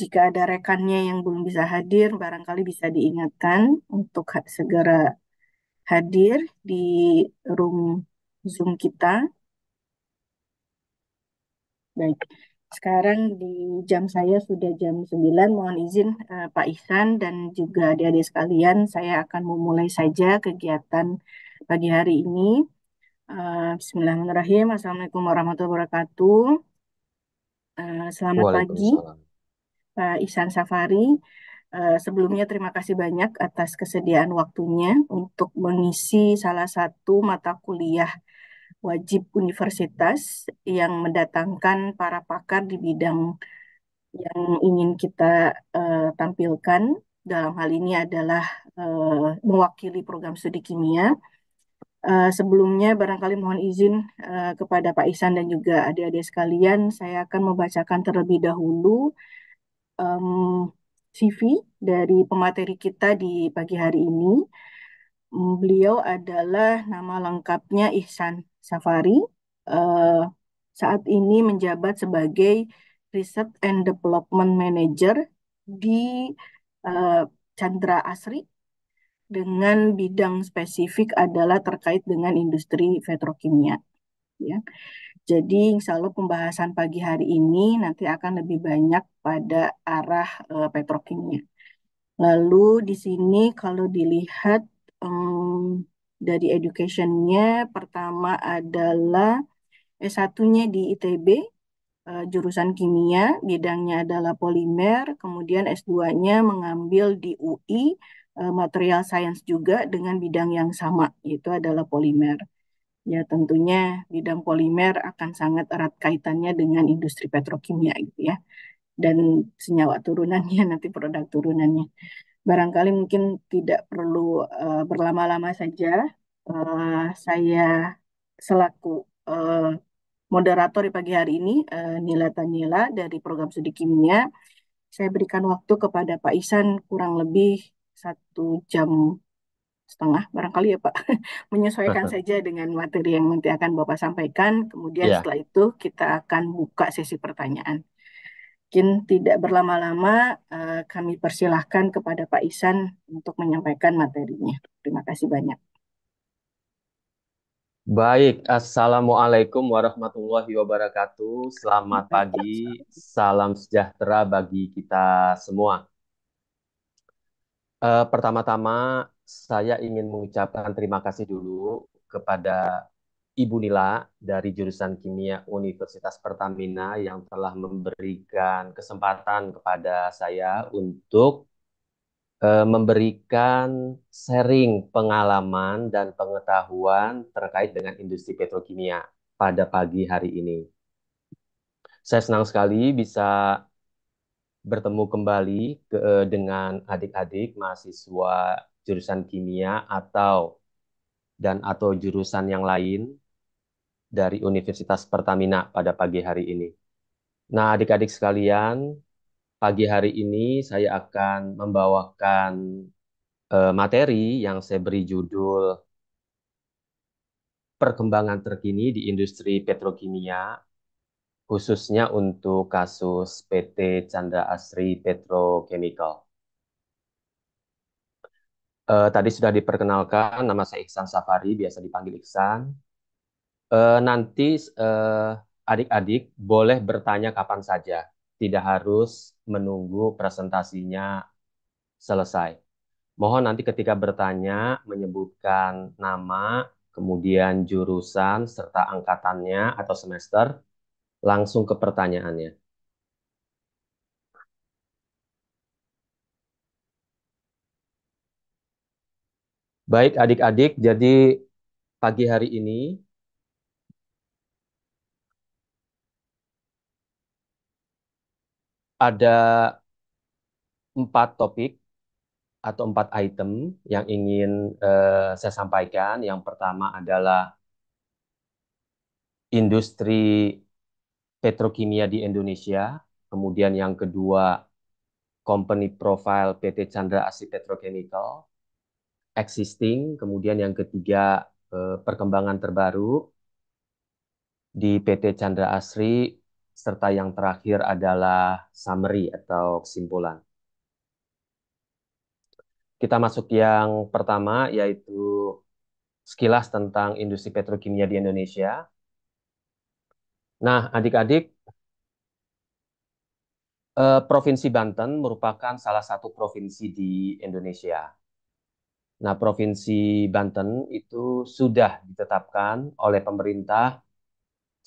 Jika ada rekannya yang belum bisa hadir, barangkali bisa diingatkan untuk segera hadir di room Zoom kita. Baik, sekarang di jam saya sudah jam 9. Mohon izin eh, Pak Ihsan dan juga adik-adik sekalian, saya akan memulai saja kegiatan pagi hari ini. Uh, Bismillahirrahmanirrahim. Assalamualaikum warahmatullahi wabarakatuh. Uh, selamat pagi. Pak Ihsan Safari. Eh, sebelumnya terima kasih banyak atas kesediaan waktunya untuk mengisi salah satu mata kuliah wajib universitas yang mendatangkan para pakar di bidang yang ingin kita uh, tampilkan. Dalam hal ini adalah uh, mewakili program studi kimia. Uh, sebelumnya barangkali mohon izin uh, kepada Pak Ihsan dan juga adik-adik sekalian, saya akan membacakan terlebih dahulu um, CV dari pemateri kita di pagi hari ini. Mm, beliau adalah nama lengkapnya Ihsan Safari. Uh, saat ini menjabat sebagai Research and Development Manager di uh, Chandra Asri dengan bidang spesifik adalah terkait dengan industri petrokimia. Ya. Jadi insya Allah pembahasan pagi hari ini nanti akan lebih banyak pada arah uh, eh, petrokimia. Lalu di sini kalau dilihat um, dari nya pertama adalah S1-nya di ITB uh, eh, jurusan kimia, bidangnya adalah polimer, kemudian S2-nya mengambil di UI uh, eh, material science juga dengan bidang yang sama yaitu adalah polimer ya tentunya bidang polimer akan sangat erat kaitannya dengan industri petrokimia gitu ya dan senyawa turunannya nanti produk turunannya barangkali mungkin tidak perlu uh, berlama-lama saja uh, saya selaku uh, moderator di pagi hari ini uh, Nila Tanila dari program studi kimia saya berikan waktu kepada Pak Isan kurang lebih satu jam setengah barangkali ya Pak menyesuaikan saja dengan materi yang nanti akan Bapak sampaikan kemudian yeah. setelah itu kita akan buka sesi pertanyaan mungkin tidak berlama-lama eh, kami persilahkan kepada Pak Isan untuk menyampaikan materinya terima kasih banyak Baik, Assalamualaikum warahmatullahi wabarakatuh. Selamat pagi, salam sejahtera bagi kita semua. Uh, Pertama-tama, saya ingin mengucapkan terima kasih dulu kepada Ibu Nila dari jurusan Kimia Universitas Pertamina yang telah memberikan kesempatan kepada saya untuk eh, memberikan sharing pengalaman dan pengetahuan terkait dengan industri petrokimia pada pagi hari ini. Saya senang sekali bisa bertemu kembali ke, eh, dengan adik-adik mahasiswa jurusan kimia atau dan atau jurusan yang lain dari Universitas Pertamina pada pagi hari ini. Nah, adik-adik sekalian, pagi hari ini saya akan membawakan eh, materi yang saya beri judul Perkembangan Terkini di Industri Petrokimia, khususnya untuk kasus PT Chandra Asri Petrochemical. Uh, tadi sudah diperkenalkan, nama saya Iksan Safari, biasa dipanggil Iksan. Uh, nanti eh, adik-adik uh, boleh bertanya kapan saja, tidak harus menunggu presentasinya selesai. Mohon nanti ketika bertanya menyebutkan nama, kemudian jurusan serta angkatannya atau semester, langsung ke pertanyaannya. Baik adik-adik, jadi pagi hari ini ada empat topik atau empat item yang ingin eh, saya sampaikan. Yang pertama adalah industri petrokimia di Indonesia. Kemudian yang kedua, company profile PT Chandra Asih Petrochemical existing, kemudian yang ketiga eh, perkembangan terbaru di PT Chandra Asri, serta yang terakhir adalah summary atau kesimpulan. Kita masuk yang pertama yaitu sekilas tentang industri petrokimia di Indonesia. Nah, adik-adik, eh, Provinsi Banten merupakan salah satu provinsi di Indonesia Nah, Provinsi Banten itu sudah ditetapkan oleh pemerintah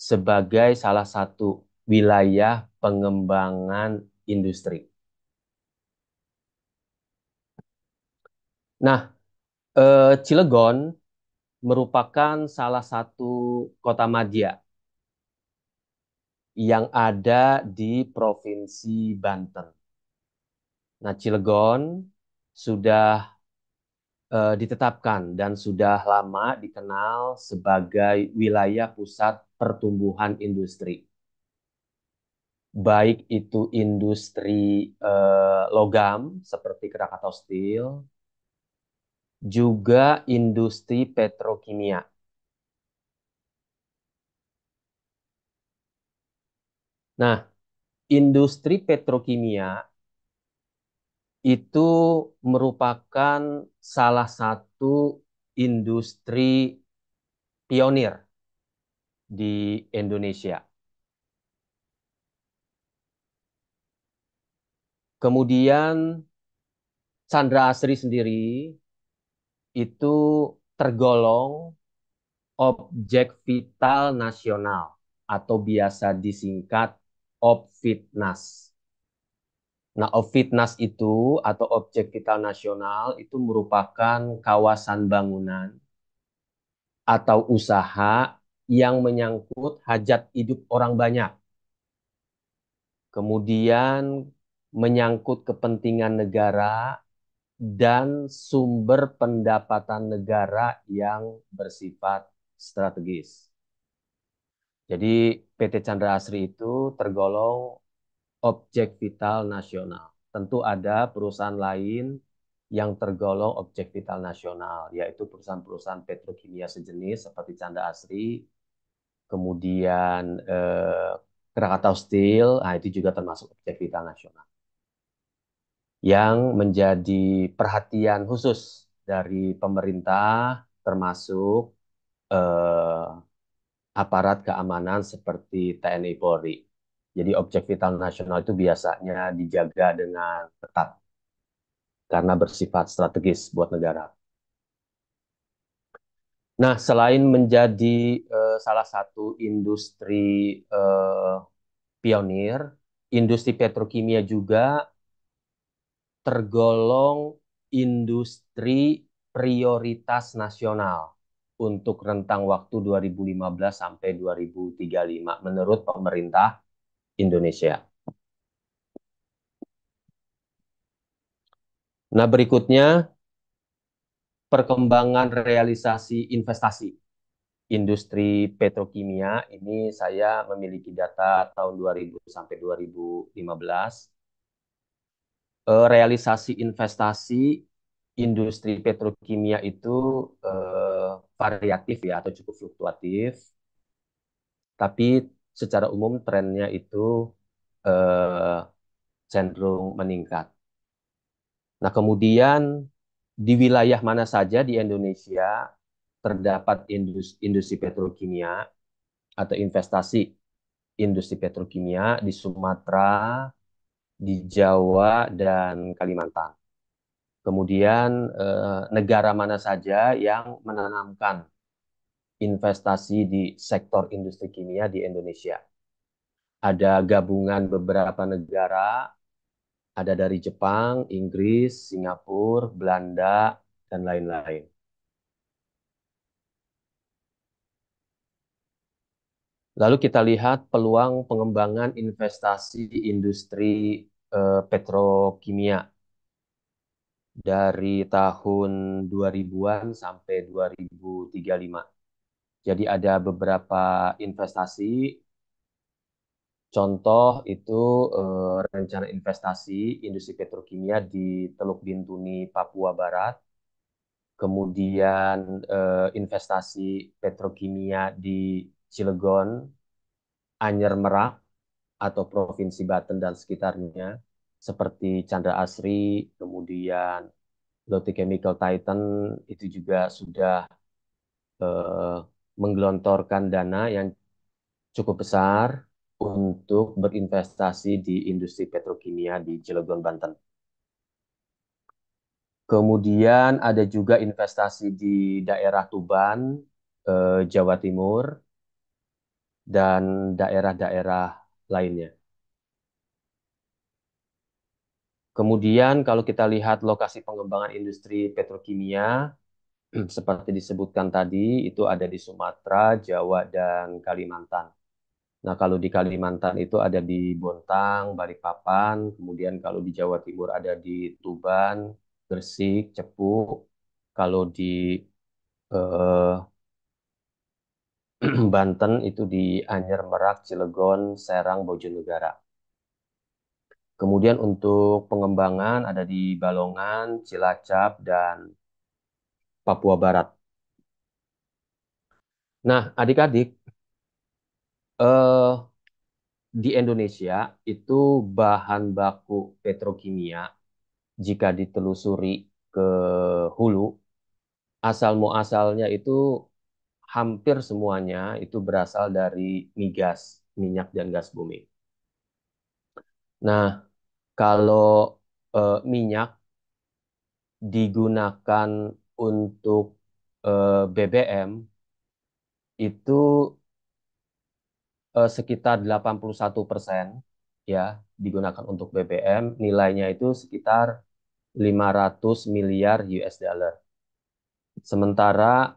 sebagai salah satu wilayah pengembangan industri. Nah, eh, Cilegon merupakan salah satu kota madya yang ada di Provinsi Banten. Nah, Cilegon sudah uh, ditetapkan dan sudah lama dikenal sebagai wilayah pusat pertumbuhan industri. Baik itu industri uh, logam seperti Krakatau Steel, juga industri petrokimia. Nah, industri petrokimia itu merupakan salah satu industri pionir di Indonesia. Kemudian Sandra Asri sendiri itu tergolong objek vital nasional atau biasa disingkat OPVITNAS. Nah, Ofitnas itu atau objek vital nasional itu merupakan kawasan bangunan atau usaha yang menyangkut hajat hidup orang banyak. Kemudian menyangkut kepentingan negara dan sumber pendapatan negara yang bersifat strategis. Jadi PT Chandra Asri itu tergolong objek vital nasional. Tentu ada perusahaan lain yang tergolong objek vital nasional, yaitu perusahaan-perusahaan petrokimia sejenis seperti Canda Asri, kemudian eh, Krakatau Steel, nah itu juga termasuk objek vital nasional. Yang menjadi perhatian khusus dari pemerintah, termasuk eh, aparat keamanan seperti TNI Polri. Jadi objek vital nasional itu biasanya dijaga dengan ketat karena bersifat strategis buat negara. Nah, selain menjadi uh, salah satu industri uh, pionir, industri petrokimia juga tergolong industri prioritas nasional untuk rentang waktu 2015 sampai 2035 menurut pemerintah Indonesia. Nah, berikutnya perkembangan realisasi investasi industri petrokimia ini saya memiliki data tahun 2000 sampai 2015 eh, realisasi investasi industri petrokimia itu eh, variatif ya atau cukup fluktuatif tapi secara umum trennya itu eh, cenderung meningkat. Nah, kemudian di wilayah mana saja di Indonesia terdapat industri, industri petrokimia atau investasi industri petrokimia di Sumatera, di Jawa, dan Kalimantan. Kemudian eh, negara mana saja yang menanamkan investasi di sektor industri kimia di Indonesia. Ada gabungan beberapa negara, ada dari Jepang, Inggris, Singapura, Belanda, dan lain-lain. Lalu kita lihat peluang pengembangan investasi di industri eh, petrokimia dari tahun 2000-an sampai 2035. Jadi ada beberapa investasi, contoh itu eh, rencana investasi industri petrokimia di Teluk Bintuni, Papua Barat, kemudian eh, investasi petrokimia di Cilegon, Anyer Merak, atau Provinsi Banten dan sekitarnya, seperti Chandra Asri, kemudian Lotte Chemical Titan itu juga sudah eh, menggelontorkan dana yang cukup besar untuk berinvestasi di industri petrokimia di Cilegon, Banten. Kemudian ada juga investasi di daerah Tuban, eh, Jawa Timur, dan daerah-daerah lainnya. Kemudian kalau kita lihat lokasi pengembangan industri petrokimia, Hmm, seperti disebutkan tadi itu ada di Sumatera, Jawa, dan Kalimantan. Nah, kalau di Kalimantan itu ada di Bontang, Balikpapan, kemudian kalau di Jawa Timur ada di Tuban, Gresik, Cepu. Kalau di eh, Banten itu di Anyer, Merak, Cilegon, Serang, Bojonegara. Kemudian untuk pengembangan ada di Balongan, Cilacap, dan Papua Barat. Nah, adik-adik, eh, di Indonesia itu bahan baku petrokimia jika ditelusuri ke hulu, asal muasalnya itu hampir semuanya itu berasal dari migas, minyak dan gas bumi. Nah, kalau eh, minyak digunakan untuk eh, BBM itu eh, sekitar 81 persen ya digunakan untuk BBM nilainya itu sekitar 500 miliar US dollar. Sementara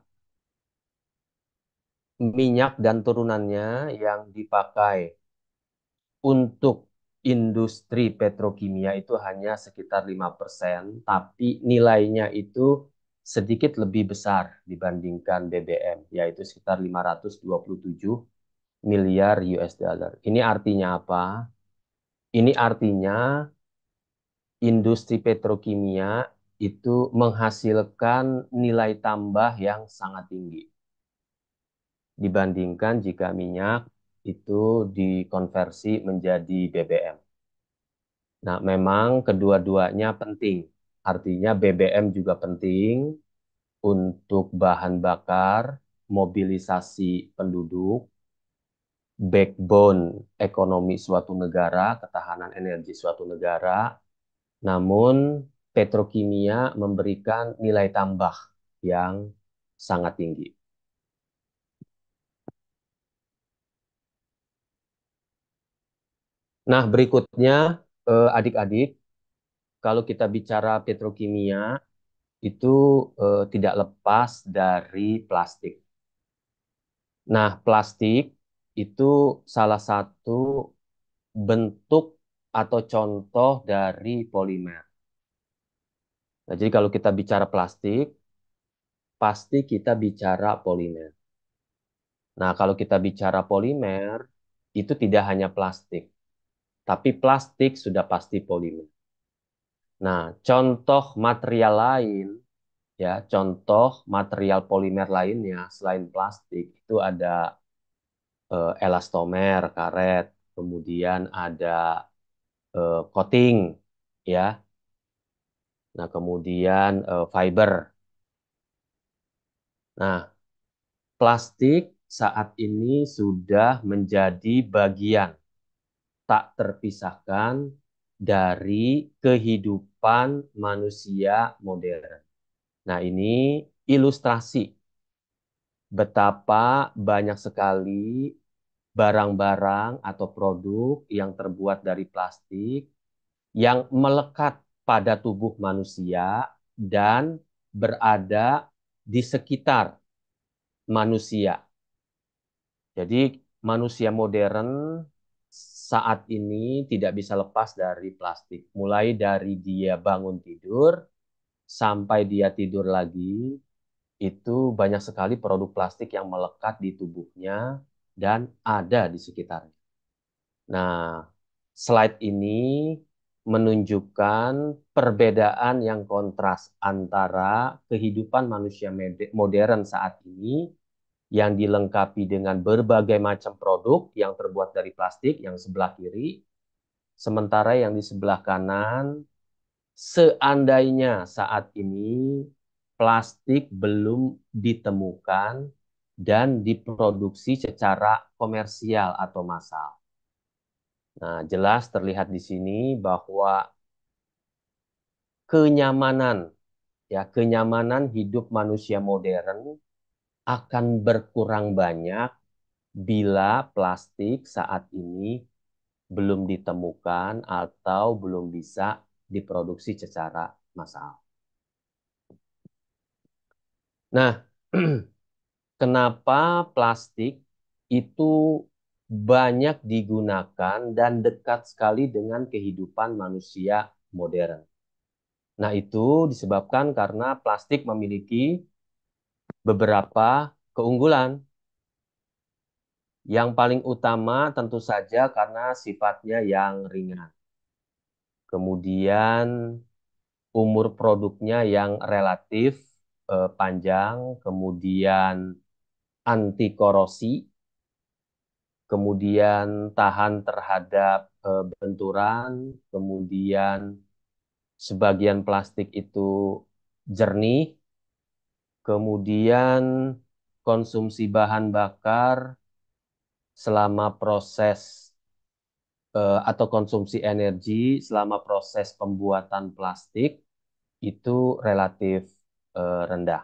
minyak dan turunannya yang dipakai untuk industri petrokimia itu hanya sekitar 5%, tapi nilainya itu sedikit lebih besar dibandingkan BBM, yaitu sekitar 527 miliar US dollar. Ini artinya apa? Ini artinya industri petrokimia itu menghasilkan nilai tambah yang sangat tinggi dibandingkan jika minyak itu dikonversi menjadi BBM. Nah, memang kedua-duanya penting Artinya BBM juga penting untuk bahan bakar, mobilisasi penduduk, backbone ekonomi suatu negara, ketahanan energi suatu negara. Namun petrokimia memberikan nilai tambah yang sangat tinggi. Nah, berikutnya eh, adik-adik, eh, kalau kita bicara petrokimia itu eh, tidak lepas dari plastik. Nah, plastik itu salah satu bentuk atau contoh dari polimer. Nah, jadi kalau kita bicara plastik, pasti kita bicara polimer. Nah, kalau kita bicara polimer, itu tidak hanya plastik, tapi plastik sudah pasti polimer. Nah, contoh material lain ya, contoh material polimer lainnya selain plastik itu ada eh, elastomer karet, kemudian ada eh, coating ya. Nah, kemudian eh, fiber. Nah, plastik saat ini sudah menjadi bagian tak terpisahkan dari kehidupan manusia modern. Nah, ini ilustrasi betapa banyak sekali barang-barang atau produk yang terbuat dari plastik yang melekat pada tubuh manusia dan berada di sekitar manusia. Jadi manusia modern saat ini tidak bisa lepas dari plastik. Mulai dari dia bangun tidur sampai dia tidur lagi, itu banyak sekali produk plastik yang melekat di tubuhnya dan ada di sekitarnya. Nah, slide ini menunjukkan perbedaan yang kontras antara kehidupan manusia modern saat ini yang dilengkapi dengan berbagai macam produk yang terbuat dari plastik yang sebelah kiri, sementara yang di sebelah kanan seandainya saat ini plastik belum ditemukan dan diproduksi secara komersial atau massal. Nah, jelas terlihat di sini bahwa kenyamanan ya kenyamanan hidup manusia modern akan berkurang banyak bila plastik saat ini belum ditemukan atau belum bisa diproduksi secara massal. Nah, kenapa plastik itu banyak digunakan dan dekat sekali dengan kehidupan manusia modern? Nah, itu disebabkan karena plastik memiliki beberapa keunggulan. Yang paling utama tentu saja karena sifatnya yang ringan. Kemudian umur produknya yang relatif eh, panjang, kemudian anti korosi, kemudian tahan terhadap eh, benturan, kemudian sebagian plastik itu jernih, kemudian konsumsi bahan bakar selama proses eh, atau konsumsi energi selama proses pembuatan plastik itu relatif eh, rendah.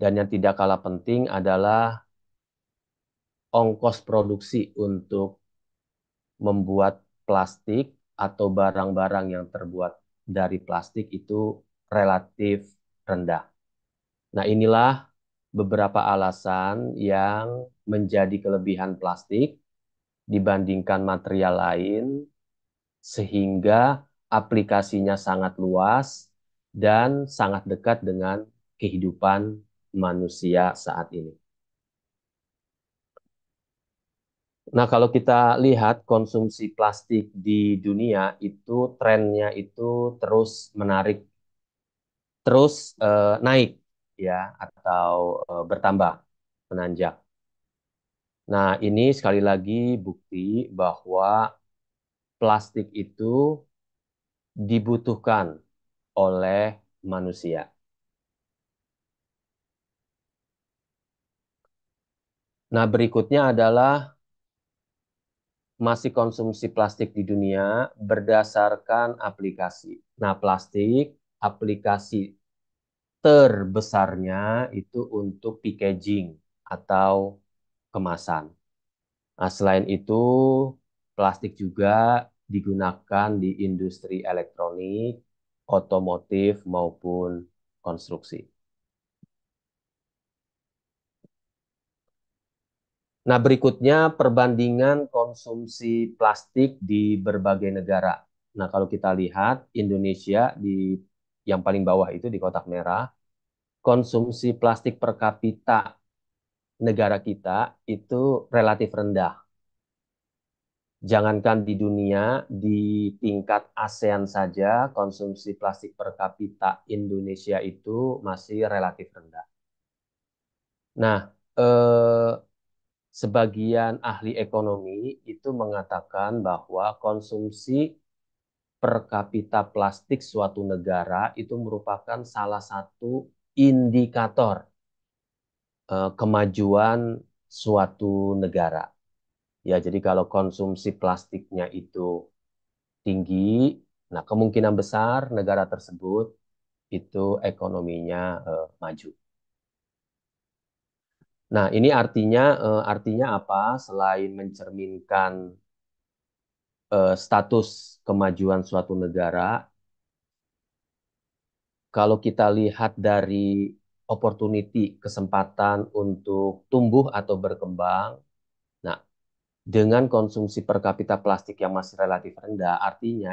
Dan yang tidak kalah penting adalah ongkos produksi untuk membuat plastik atau barang-barang yang terbuat dari plastik itu relatif rendah. Nah, inilah beberapa alasan yang menjadi kelebihan plastik dibandingkan material lain, sehingga aplikasinya sangat luas dan sangat dekat dengan kehidupan manusia saat ini. Nah, kalau kita lihat konsumsi plastik di dunia itu trennya itu terus menarik, terus eh, naik ya atau e, bertambah menanjak. Nah, ini sekali lagi bukti bahwa plastik itu dibutuhkan oleh manusia. Nah, berikutnya adalah masih konsumsi plastik di dunia berdasarkan aplikasi. Nah, plastik aplikasi terbesarnya itu untuk packaging atau kemasan. Nah, selain itu, plastik juga digunakan di industri elektronik, otomotif, maupun konstruksi. Nah, berikutnya perbandingan konsumsi plastik di berbagai negara. Nah, kalau kita lihat Indonesia di yang paling bawah itu di kotak merah, konsumsi plastik per kapita negara kita itu relatif rendah. Jangankan di dunia, di tingkat ASEAN saja konsumsi plastik per kapita Indonesia itu masih relatif rendah. Nah, eh, sebagian ahli ekonomi itu mengatakan bahwa konsumsi per kapita plastik suatu negara itu merupakan salah satu indikator eh, kemajuan suatu negara. Ya, jadi kalau konsumsi plastiknya itu tinggi, nah kemungkinan besar negara tersebut itu ekonominya eh, maju. Nah, ini artinya eh, artinya apa? Selain mencerminkan Eh, status kemajuan suatu negara, kalau kita lihat dari opportunity, kesempatan untuk tumbuh atau berkembang. Nah, dengan konsumsi per kapita plastik yang masih relatif rendah, artinya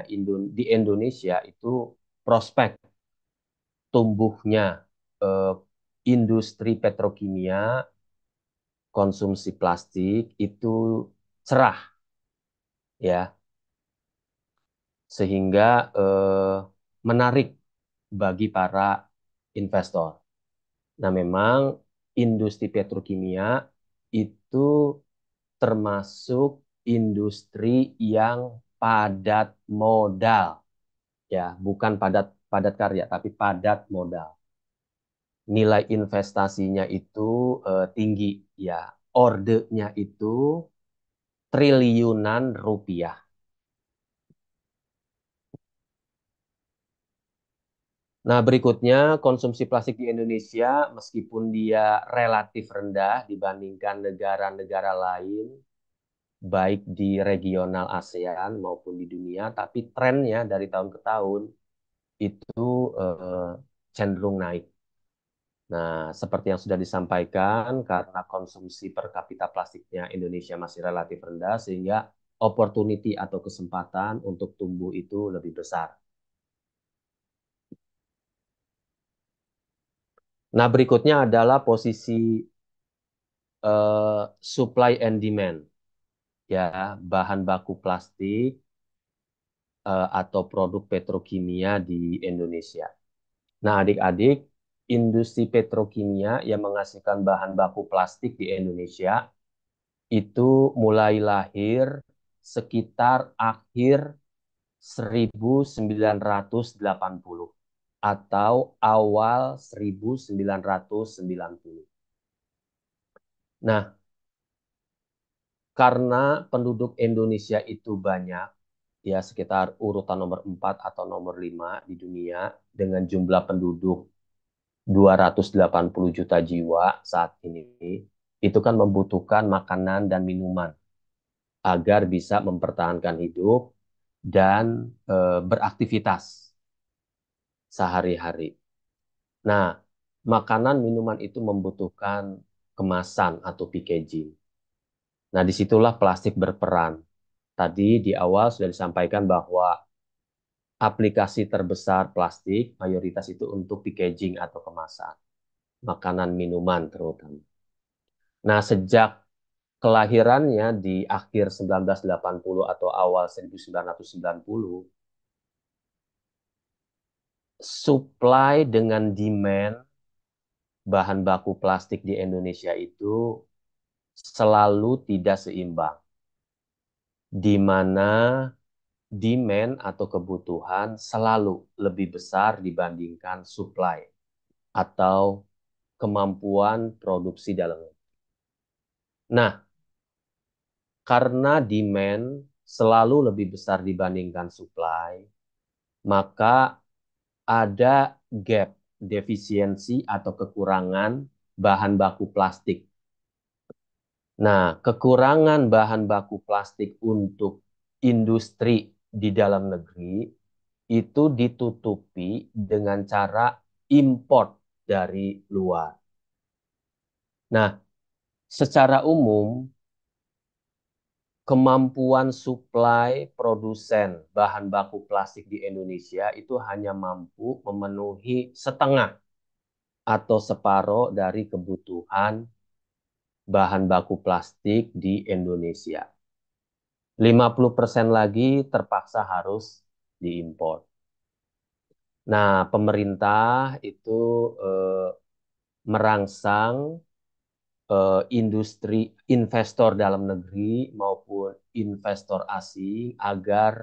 di Indonesia itu prospek tumbuhnya eh, industri petrokimia, konsumsi plastik itu cerah. Ya, sehingga eh, menarik bagi para investor. Nah, memang industri petrokimia itu termasuk industri yang padat modal. Ya, bukan padat padat karya tapi padat modal. Nilai investasinya itu eh, tinggi ya. Ordernya itu triliunan rupiah. Nah, berikutnya konsumsi plastik di Indonesia meskipun dia relatif rendah dibandingkan negara-negara lain baik di regional ASEAN maupun di dunia, tapi trennya dari tahun ke tahun itu eh, cenderung naik. Nah, seperti yang sudah disampaikan, karena konsumsi per kapita plastiknya Indonesia masih relatif rendah, sehingga opportunity atau kesempatan untuk tumbuh itu lebih besar. Nah, berikutnya adalah posisi uh, supply and demand. Ya, bahan baku plastik uh, atau produk petrokimia di Indonesia. Nah, adik-adik, industri petrokimia yang menghasilkan bahan baku plastik di Indonesia itu mulai lahir sekitar akhir 1980 atau awal 1990. Nah, karena penduduk Indonesia itu banyak, ya sekitar urutan nomor 4 atau nomor 5 di dunia dengan jumlah penduduk 280 juta jiwa saat ini, itu kan membutuhkan makanan dan minuman agar bisa mempertahankan hidup dan e, beraktivitas sehari-hari. Nah, makanan minuman itu membutuhkan kemasan atau packaging. Nah, disitulah plastik berperan. Tadi di awal sudah disampaikan bahwa aplikasi terbesar plastik mayoritas itu untuk packaging atau kemasan. Makanan, minuman terutama. Nah, sejak kelahirannya di akhir 1980 atau awal 1990, supply dengan demand bahan baku plastik di Indonesia itu selalu tidak seimbang. Di mana demand atau kebutuhan selalu lebih besar dibandingkan supply atau kemampuan produksi dalam negeri. Nah, karena demand selalu lebih besar dibandingkan supply, maka ada gap defisiensi atau kekurangan bahan baku plastik. Nah, kekurangan bahan baku plastik untuk industri di dalam negeri itu ditutupi dengan cara import dari luar. Nah, secara umum kemampuan suplai produsen bahan baku plastik di Indonesia itu hanya mampu memenuhi setengah atau separuh dari kebutuhan bahan baku plastik di Indonesia. 50% lagi terpaksa harus diimpor. Nah, pemerintah itu eh, merangsang uh, industri investor dalam negeri maupun investor asing agar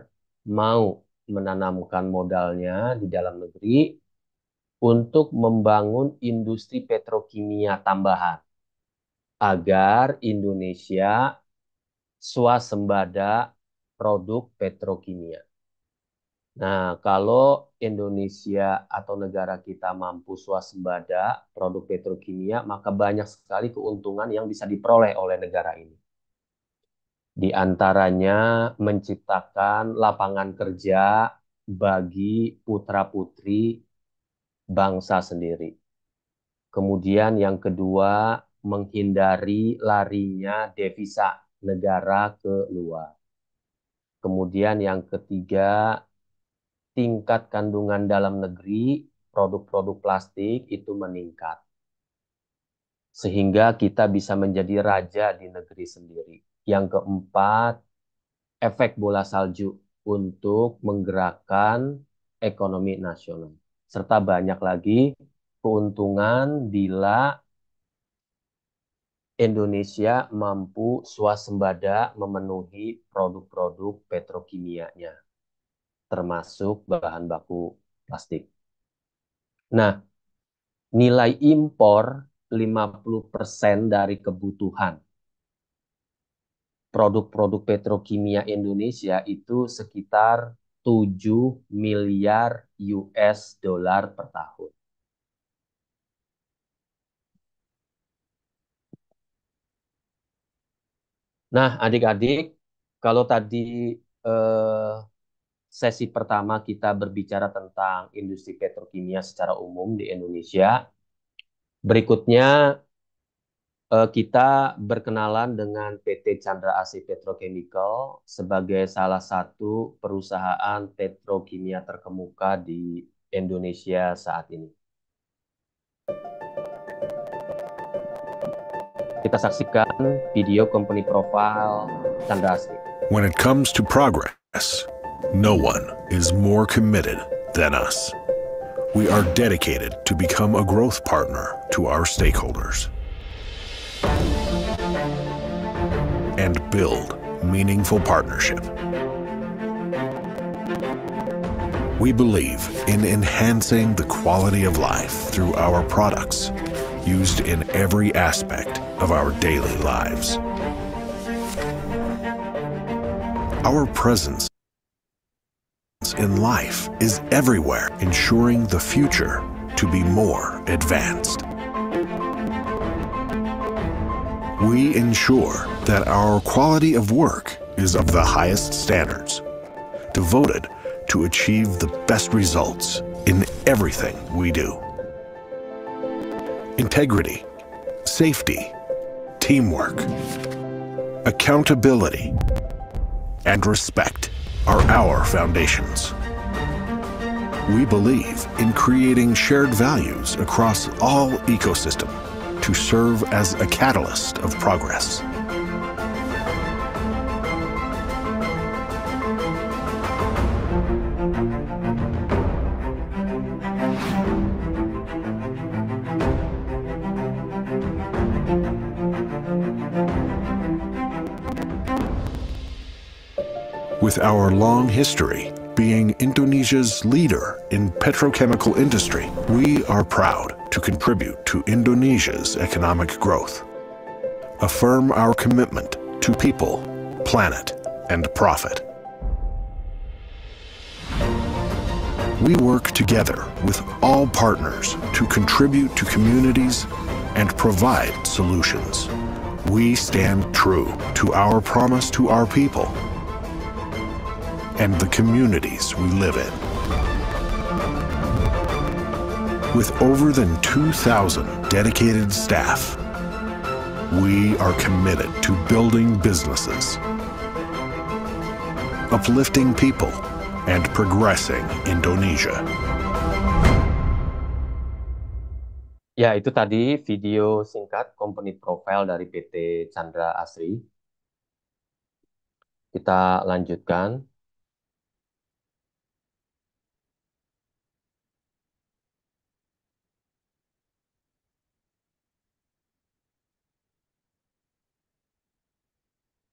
mau menanamkan modalnya di dalam negeri untuk membangun industri petrokimia tambahan agar Indonesia swasembada produk petrokimia. Nah, kalau Indonesia atau negara kita mampu swasembada produk petrokimia, maka banyak sekali keuntungan yang bisa diperoleh oleh negara ini. Di antaranya menciptakan lapangan kerja bagi putra-putri bangsa sendiri. Kemudian yang kedua, menghindari larinya devisa negara ke luar. Kemudian yang ketiga, tingkat kandungan dalam negeri produk-produk plastik itu meningkat. Sehingga kita bisa menjadi raja di negeri sendiri. Yang keempat, efek bola salju untuk menggerakkan ekonomi nasional. Serta banyak lagi keuntungan bila Indonesia mampu swasembada memenuhi produk-produk petrokimianya termasuk bahan baku plastik. Nah, nilai impor 50% dari kebutuhan. Produk-produk petrokimia Indonesia itu sekitar 7 miliar US dollar per tahun. Nah, adik-adik, kalau tadi eh, sesi pertama kita berbicara tentang industri petrokimia secara umum di Indonesia. Berikutnya eh, kita berkenalan dengan PT Chandra Asih Petrochemical sebagai salah satu perusahaan petrokimia terkemuka di Indonesia saat ini. Kita saksikan video company profile Chandra Asih. When it comes to progress, No one is more committed than us. We are dedicated to become a growth partner to our stakeholders and build meaningful partnership. We believe in enhancing the quality of life through our products, used in every aspect of our daily lives. Our presence in life is everywhere, ensuring the future to be more advanced. We ensure that our quality of work is of the highest standards, devoted to achieve the best results in everything we do. Integrity, safety, teamwork, accountability, and respect are our foundations. We believe in creating shared values across all ecosystem to serve as a catalyst of progress. with our long history being Indonesia's leader in petrochemical industry, we are proud to contribute to Indonesia's economic growth. Affirm our commitment to people, planet, and profit. We work together with all partners to contribute to communities and provide solutions. We stand true to our promise to our people and the communities we live in. With over than 2,000 dedicated staff, we are committed to building businesses, uplifting people, and progressing Indonesia. Ya, itu tadi video singkat company profile dari PT Chandra Asri. Kita lanjutkan.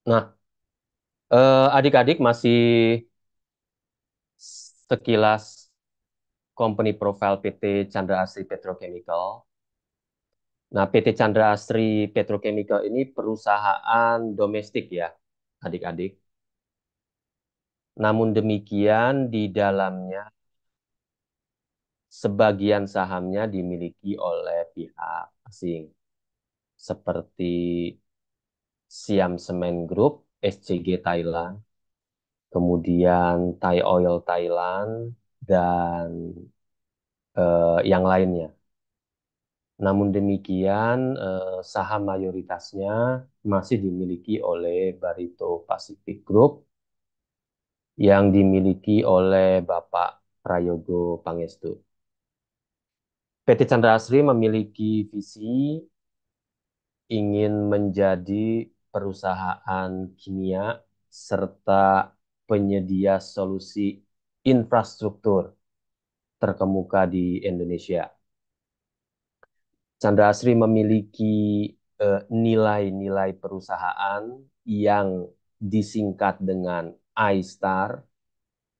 Nah, eh, adik-adik eh, masih sekilas company profile PT Chandra Asri Petrochemical. Nah, PT Chandra Asri Petrochemical ini perusahaan domestik ya, adik-adik. Namun demikian, di dalamnya sebagian sahamnya dimiliki oleh pihak asing seperti Siam Semen Group, SCG Thailand, kemudian Thai Oil Thailand, dan eh, yang lainnya. Namun demikian, eh, saham mayoritasnya masih dimiliki oleh Barito Pacific Group yang dimiliki oleh Bapak Prayogo Pangestu. PT Chandra Asri memiliki visi ingin menjadi perusahaan kimia, serta penyedia solusi infrastruktur terkemuka di Indonesia. Chandra Asri memiliki eh, nilai-nilai eh, perusahaan yang disingkat dengan ISTAR,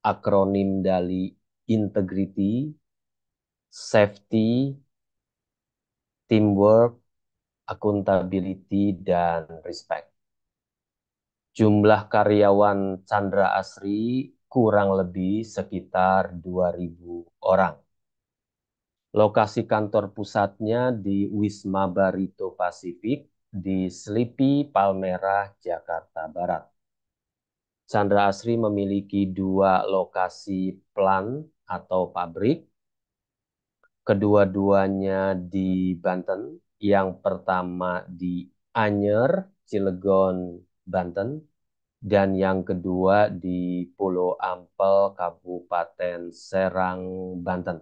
akronim dari Integrity, Safety, Teamwork, accountability, dan respect. Jumlah karyawan Chandra Asri kurang lebih sekitar 2.000 orang. Lokasi kantor pusatnya di Wisma Barito Pasifik di Slipi, Palmerah, Jakarta Barat. Chandra Asri memiliki dua lokasi plan atau pabrik, kedua-duanya di Banten, yang pertama di Anyer, Cilegon, Banten, dan yang kedua di Pulau Ampel, Kabupaten Serang, Banten.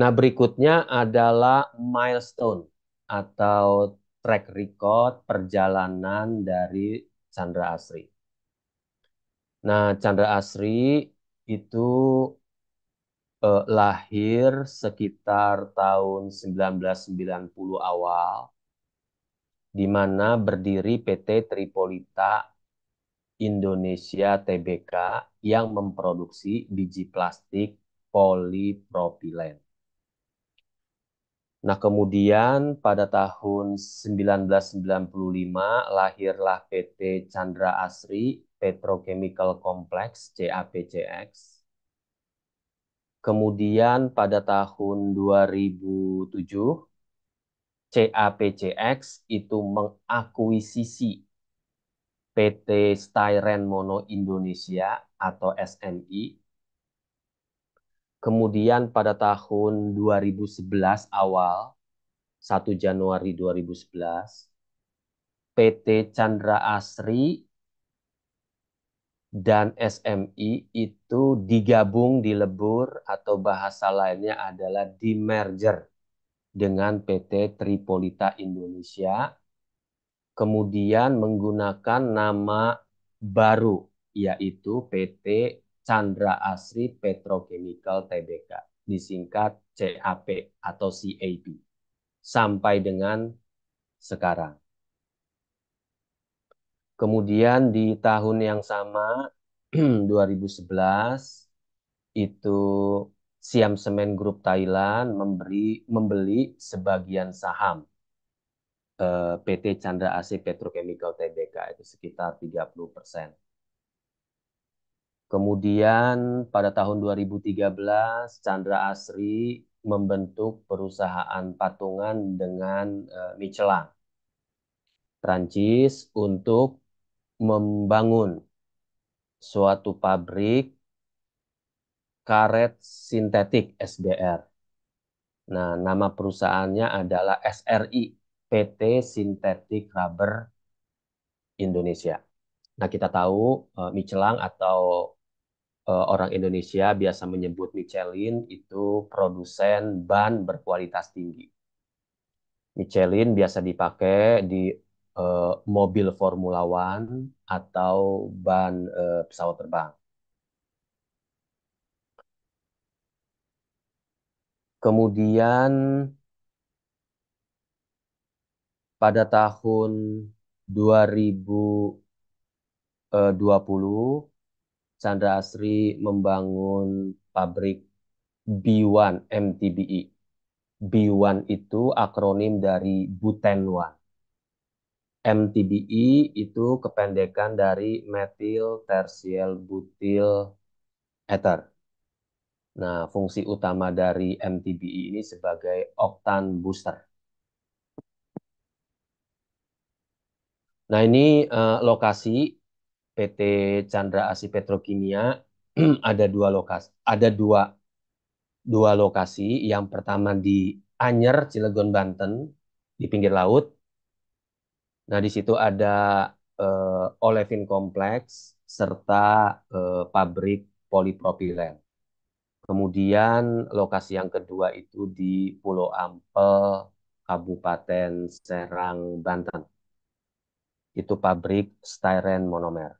Nah, berikutnya adalah milestone atau track record perjalanan dari Chandra Asri. Nah, Chandra Asri itu eh, lahir sekitar tahun 1990 awal, di mana berdiri PT Tripolita Indonesia Tbk yang memproduksi biji plastik polipropilen. Nah, kemudian pada tahun 1995 lahirlah PT Chandra Asri Petrochemical Complex CAPCX Kemudian pada tahun 2007 CAPCX itu mengakuisisi PT Styren Mono Indonesia atau SMI. Kemudian pada tahun 2011 awal 1 Januari 2011 PT Chandra Asri dan SMI itu digabung, dilebur atau bahasa lainnya adalah di merger dengan PT Tripolita Indonesia kemudian menggunakan nama baru yaitu PT Chandra Asri Petrochemical Tbk disingkat CAP atau CAP sampai dengan sekarang. Kemudian di tahun yang sama 2011 itu Siam Semen Group Thailand memberi membeli sebagian saham eh, PT Chandra AC Petrochemical Tbk itu sekitar 30%. persen. Kemudian pada tahun 2013 Chandra Asri membentuk perusahaan patungan dengan eh, Michelin Prancis untuk membangun suatu pabrik karet sintetik SDR. Nah, nama perusahaannya adalah SRI, PT Sintetik Rubber Indonesia. Nah, kita tahu uh, eh, Michelin atau uh, orang Indonesia biasa menyebut Michelin itu produsen ban berkualitas tinggi. Michelin biasa dipakai di uh, mobil Formula One atau ban uh, pesawat terbang. Kemudian pada tahun 2020 eh, Chandra Asri membangun pabrik B1 MTBE. B1 itu akronim dari Buten MTBE itu kependekan dari metil tersiel butil ether. Nah, fungsi utama dari MTBE ini sebagai oktan booster. Nah, ini uh, lokasi PT Chandra Asih Petrokimia ada dua lokasi, ada dua dua lokasi. Yang pertama di Anyer, Cilegon, Banten di pinggir laut Nah, di situ ada uh, olefin kompleks serta uh, pabrik polipropilen. Kemudian lokasi yang kedua itu di Pulau Ampel, Kabupaten Serang, Banten. Itu pabrik styren monomer.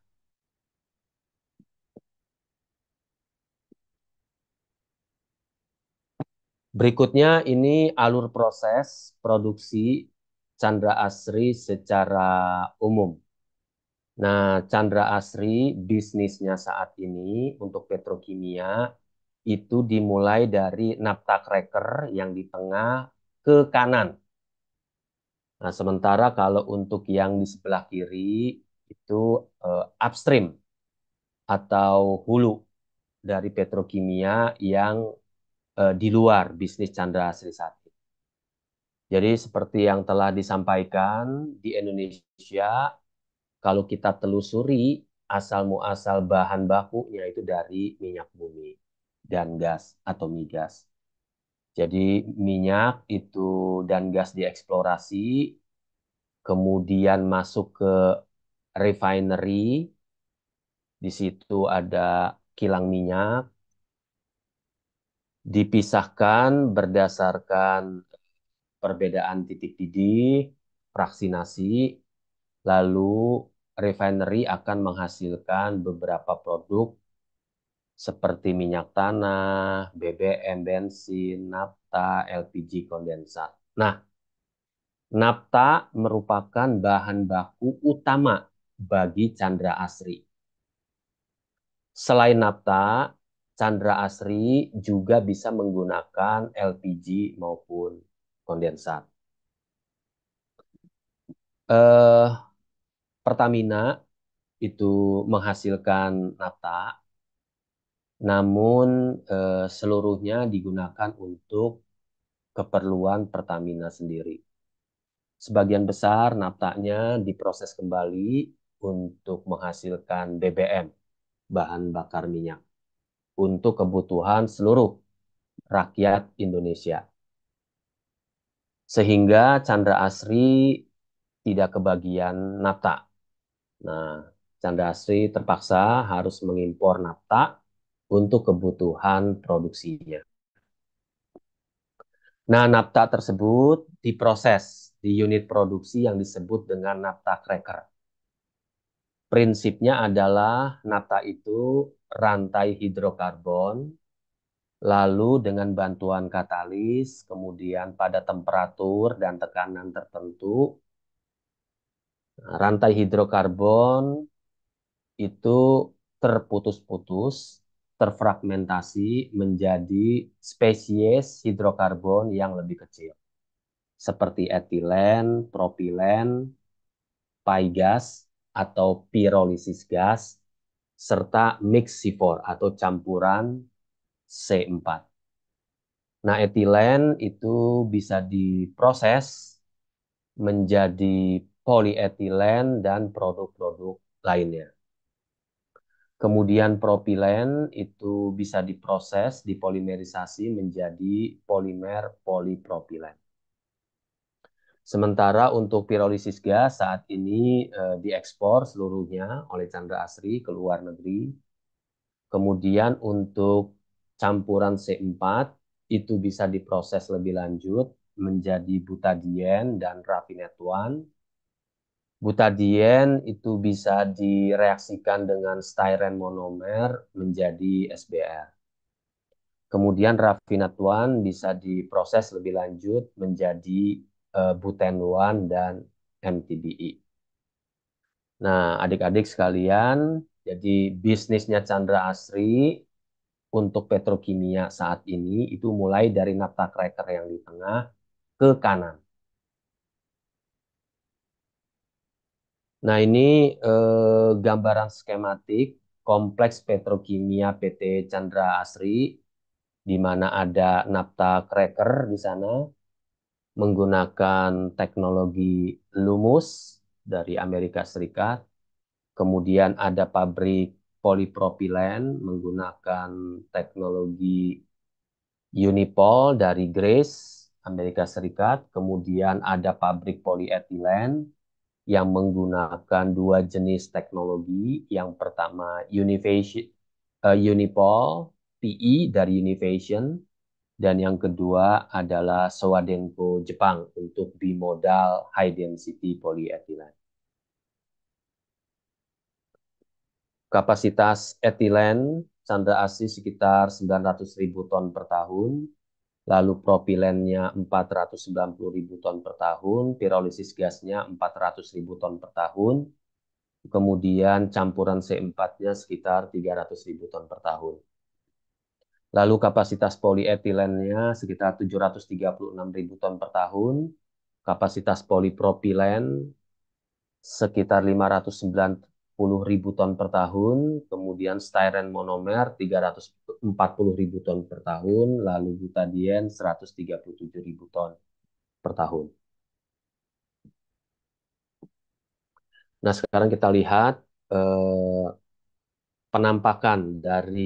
Berikutnya ini alur proses produksi Chandra Asri secara umum. Nah, Chandra Asri bisnisnya saat ini untuk petrokimia itu dimulai dari naptak cracker yang di tengah ke kanan. Nah, sementara kalau untuk yang di sebelah kiri itu uh, upstream atau hulu dari petrokimia yang uh, di luar bisnis Chandra Asri saat ini. Jadi seperti yang telah disampaikan di Indonesia, kalau kita telusuri asal muasal bahan bakunya itu dari minyak bumi dan gas atau migas. Jadi minyak itu dan gas dieksplorasi, kemudian masuk ke refinery, di situ ada kilang minyak, dipisahkan berdasarkan perbedaan titik didih, fraksinasi, lalu refinery akan menghasilkan beberapa produk seperti minyak tanah, BBM, bensin, nafta, LPG kondensat. Nah, nafta merupakan bahan baku utama bagi Chandra Asri. Selain nafta, Chandra Asri juga bisa menggunakan LPG maupun kondensat. Eh, Pertamina itu menghasilkan nafta, namun eh, seluruhnya digunakan untuk keperluan Pertamina sendiri. Sebagian besar naftanya diproses kembali untuk menghasilkan BBM, bahan bakar minyak, untuk kebutuhan seluruh rakyat Indonesia sehingga Chandra Asri tidak kebagian nafta. Nah, Chandra Asri terpaksa harus mengimpor nafta untuk kebutuhan produksinya. Nah, nafta tersebut diproses di unit produksi yang disebut dengan nafta cracker. Prinsipnya adalah nafta itu rantai hidrokarbon Lalu dengan bantuan katalis, kemudian pada temperatur dan tekanan tertentu, rantai hidrokarbon itu terputus-putus, terfragmentasi menjadi spesies hidrokarbon yang lebih kecil. Seperti etilen, propilen, gas atau pirolisis gas, serta mixifor atau campuran C4. Nah, etilen itu bisa diproses menjadi polietilen dan produk-produk lainnya. Kemudian propilen itu bisa diproses, dipolimerisasi menjadi polimer polipropilen. Sementara untuk pirolisis gas saat ini e, diekspor seluruhnya oleh Chandra Asri ke luar negeri. Kemudian untuk campuran C4 itu bisa diproses lebih lanjut menjadi butadien dan one. Butadien itu bisa direaksikan dengan styrene monomer menjadi SBR. Kemudian one bisa diproses lebih lanjut menjadi e, buten one dan MTDI. E. Nah, adik-adik sekalian, jadi bisnisnya Chandra Asri untuk petrokimia saat ini itu mulai dari naptak cracker yang di tengah ke kanan. Nah, ini eh, gambaran skematik kompleks petrokimia PT Chandra Asri di mana ada naptak cracker di sana menggunakan teknologi Lumus dari Amerika Serikat. Kemudian ada pabrik polipropilen menggunakan teknologi Unipol dari Grace, Amerika Serikat. Kemudian ada pabrik polietilen yang menggunakan dua jenis teknologi. Yang pertama Univision, eh, Unipol PE dari Univision dan yang kedua adalah Sowadenko Jepang untuk bimodal high density polyethylene. Kapasitas etilen sandra ASI sekitar 900 ribu ton per tahun, lalu propilennya 490 ribu ton per tahun, pirolisis gasnya 400 ribu ton per tahun, kemudian campuran C4-nya sekitar 300 ribu ton per tahun. Lalu kapasitas polietilennya sekitar 736 ribu ton per tahun, kapasitas polipropilen sekitar 590 ribu ton per tahun, kemudian styren monomer 340 ribu ton per tahun, lalu butadien 137 ribu ton per tahun. Nah, sekarang kita lihat eh, penampakan dari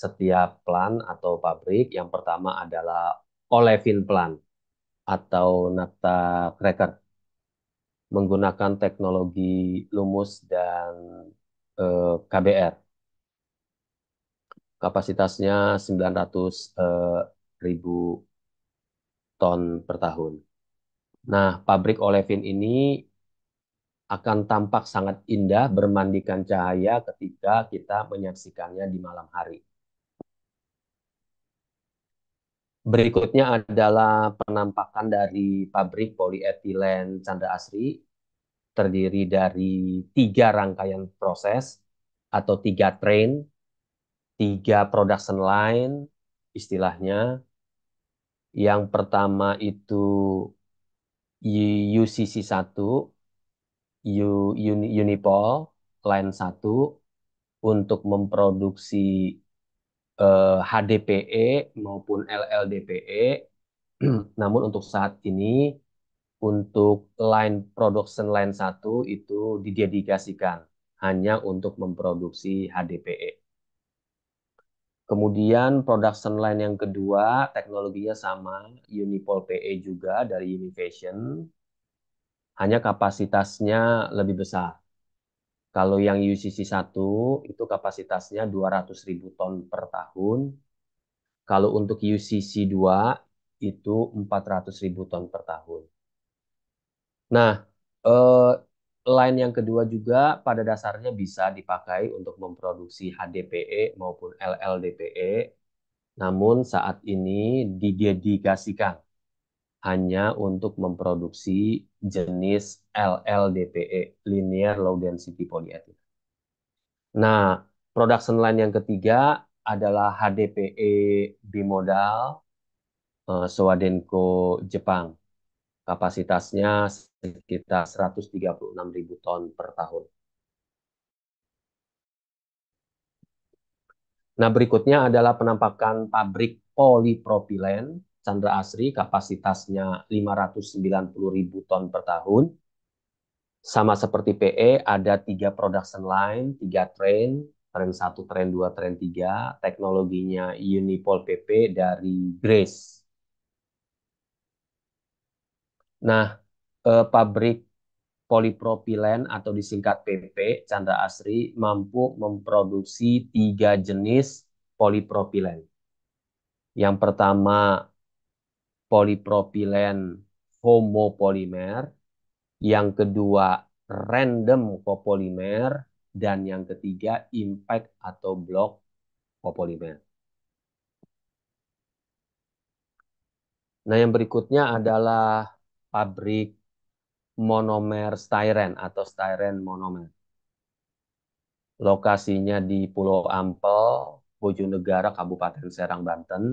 setiap plan atau pabrik. Yang pertama adalah olefin plan atau nata cracker menggunakan teknologi Lumus dan eh, KBR. Kapasitasnya 900 eh, ribu ton per tahun. Nah, pabrik olefin ini akan tampak sangat indah bermandikan cahaya ketika kita menyaksikannya di malam hari. Berikutnya adalah penampakan dari pabrik polietilen Canda Asri, terdiri dari tiga rangkaian proses atau tiga train, tiga production line istilahnya. Yang pertama itu UCC 1, Unipol, line 1, untuk memproduksi eh, HDPE maupun LLDPE. Namun untuk saat ini untuk line production line 1 itu didedikasikan hanya untuk memproduksi HDPE. Kemudian production line yang kedua teknologinya sama Unipol PE juga dari Unifashion. Hanya kapasitasnya lebih besar kalau yang UCC 1 itu kapasitasnya 200 ribu ton per tahun. Kalau untuk UCC 2 itu 400 ribu ton per tahun. Nah, eh, line yang kedua juga pada dasarnya bisa dipakai untuk memproduksi HDPE maupun LLDPE. Namun saat ini didedikasikan hanya untuk memproduksi jenis LLDPE, linear low density polyethylene. Nah, production line yang ketiga adalah HDPE bimodal uh, eh, Sowadenko Jepang. Kapasitasnya sekitar 136 ribu ton per tahun. Nah, berikutnya adalah penampakan pabrik polipropilen Chandra Asri kapasitasnya 590 ribu ton per tahun. Sama seperti PE, ada tiga production line, tiga train, train 1, train 2, train 3, teknologinya Unipol PP dari Grace. Nah, eh, pabrik polipropilen atau disingkat PP Chandra Asri mampu memproduksi tiga jenis polipropilen. Yang pertama polipropilen homopolimer, yang kedua random copolymer dan yang ketiga impact atau block copolymer. Nah, yang berikutnya adalah pabrik monomer styren atau styren monomer. Lokasinya di Pulau Ampel, Bojonegara, Kabupaten Serang, Banten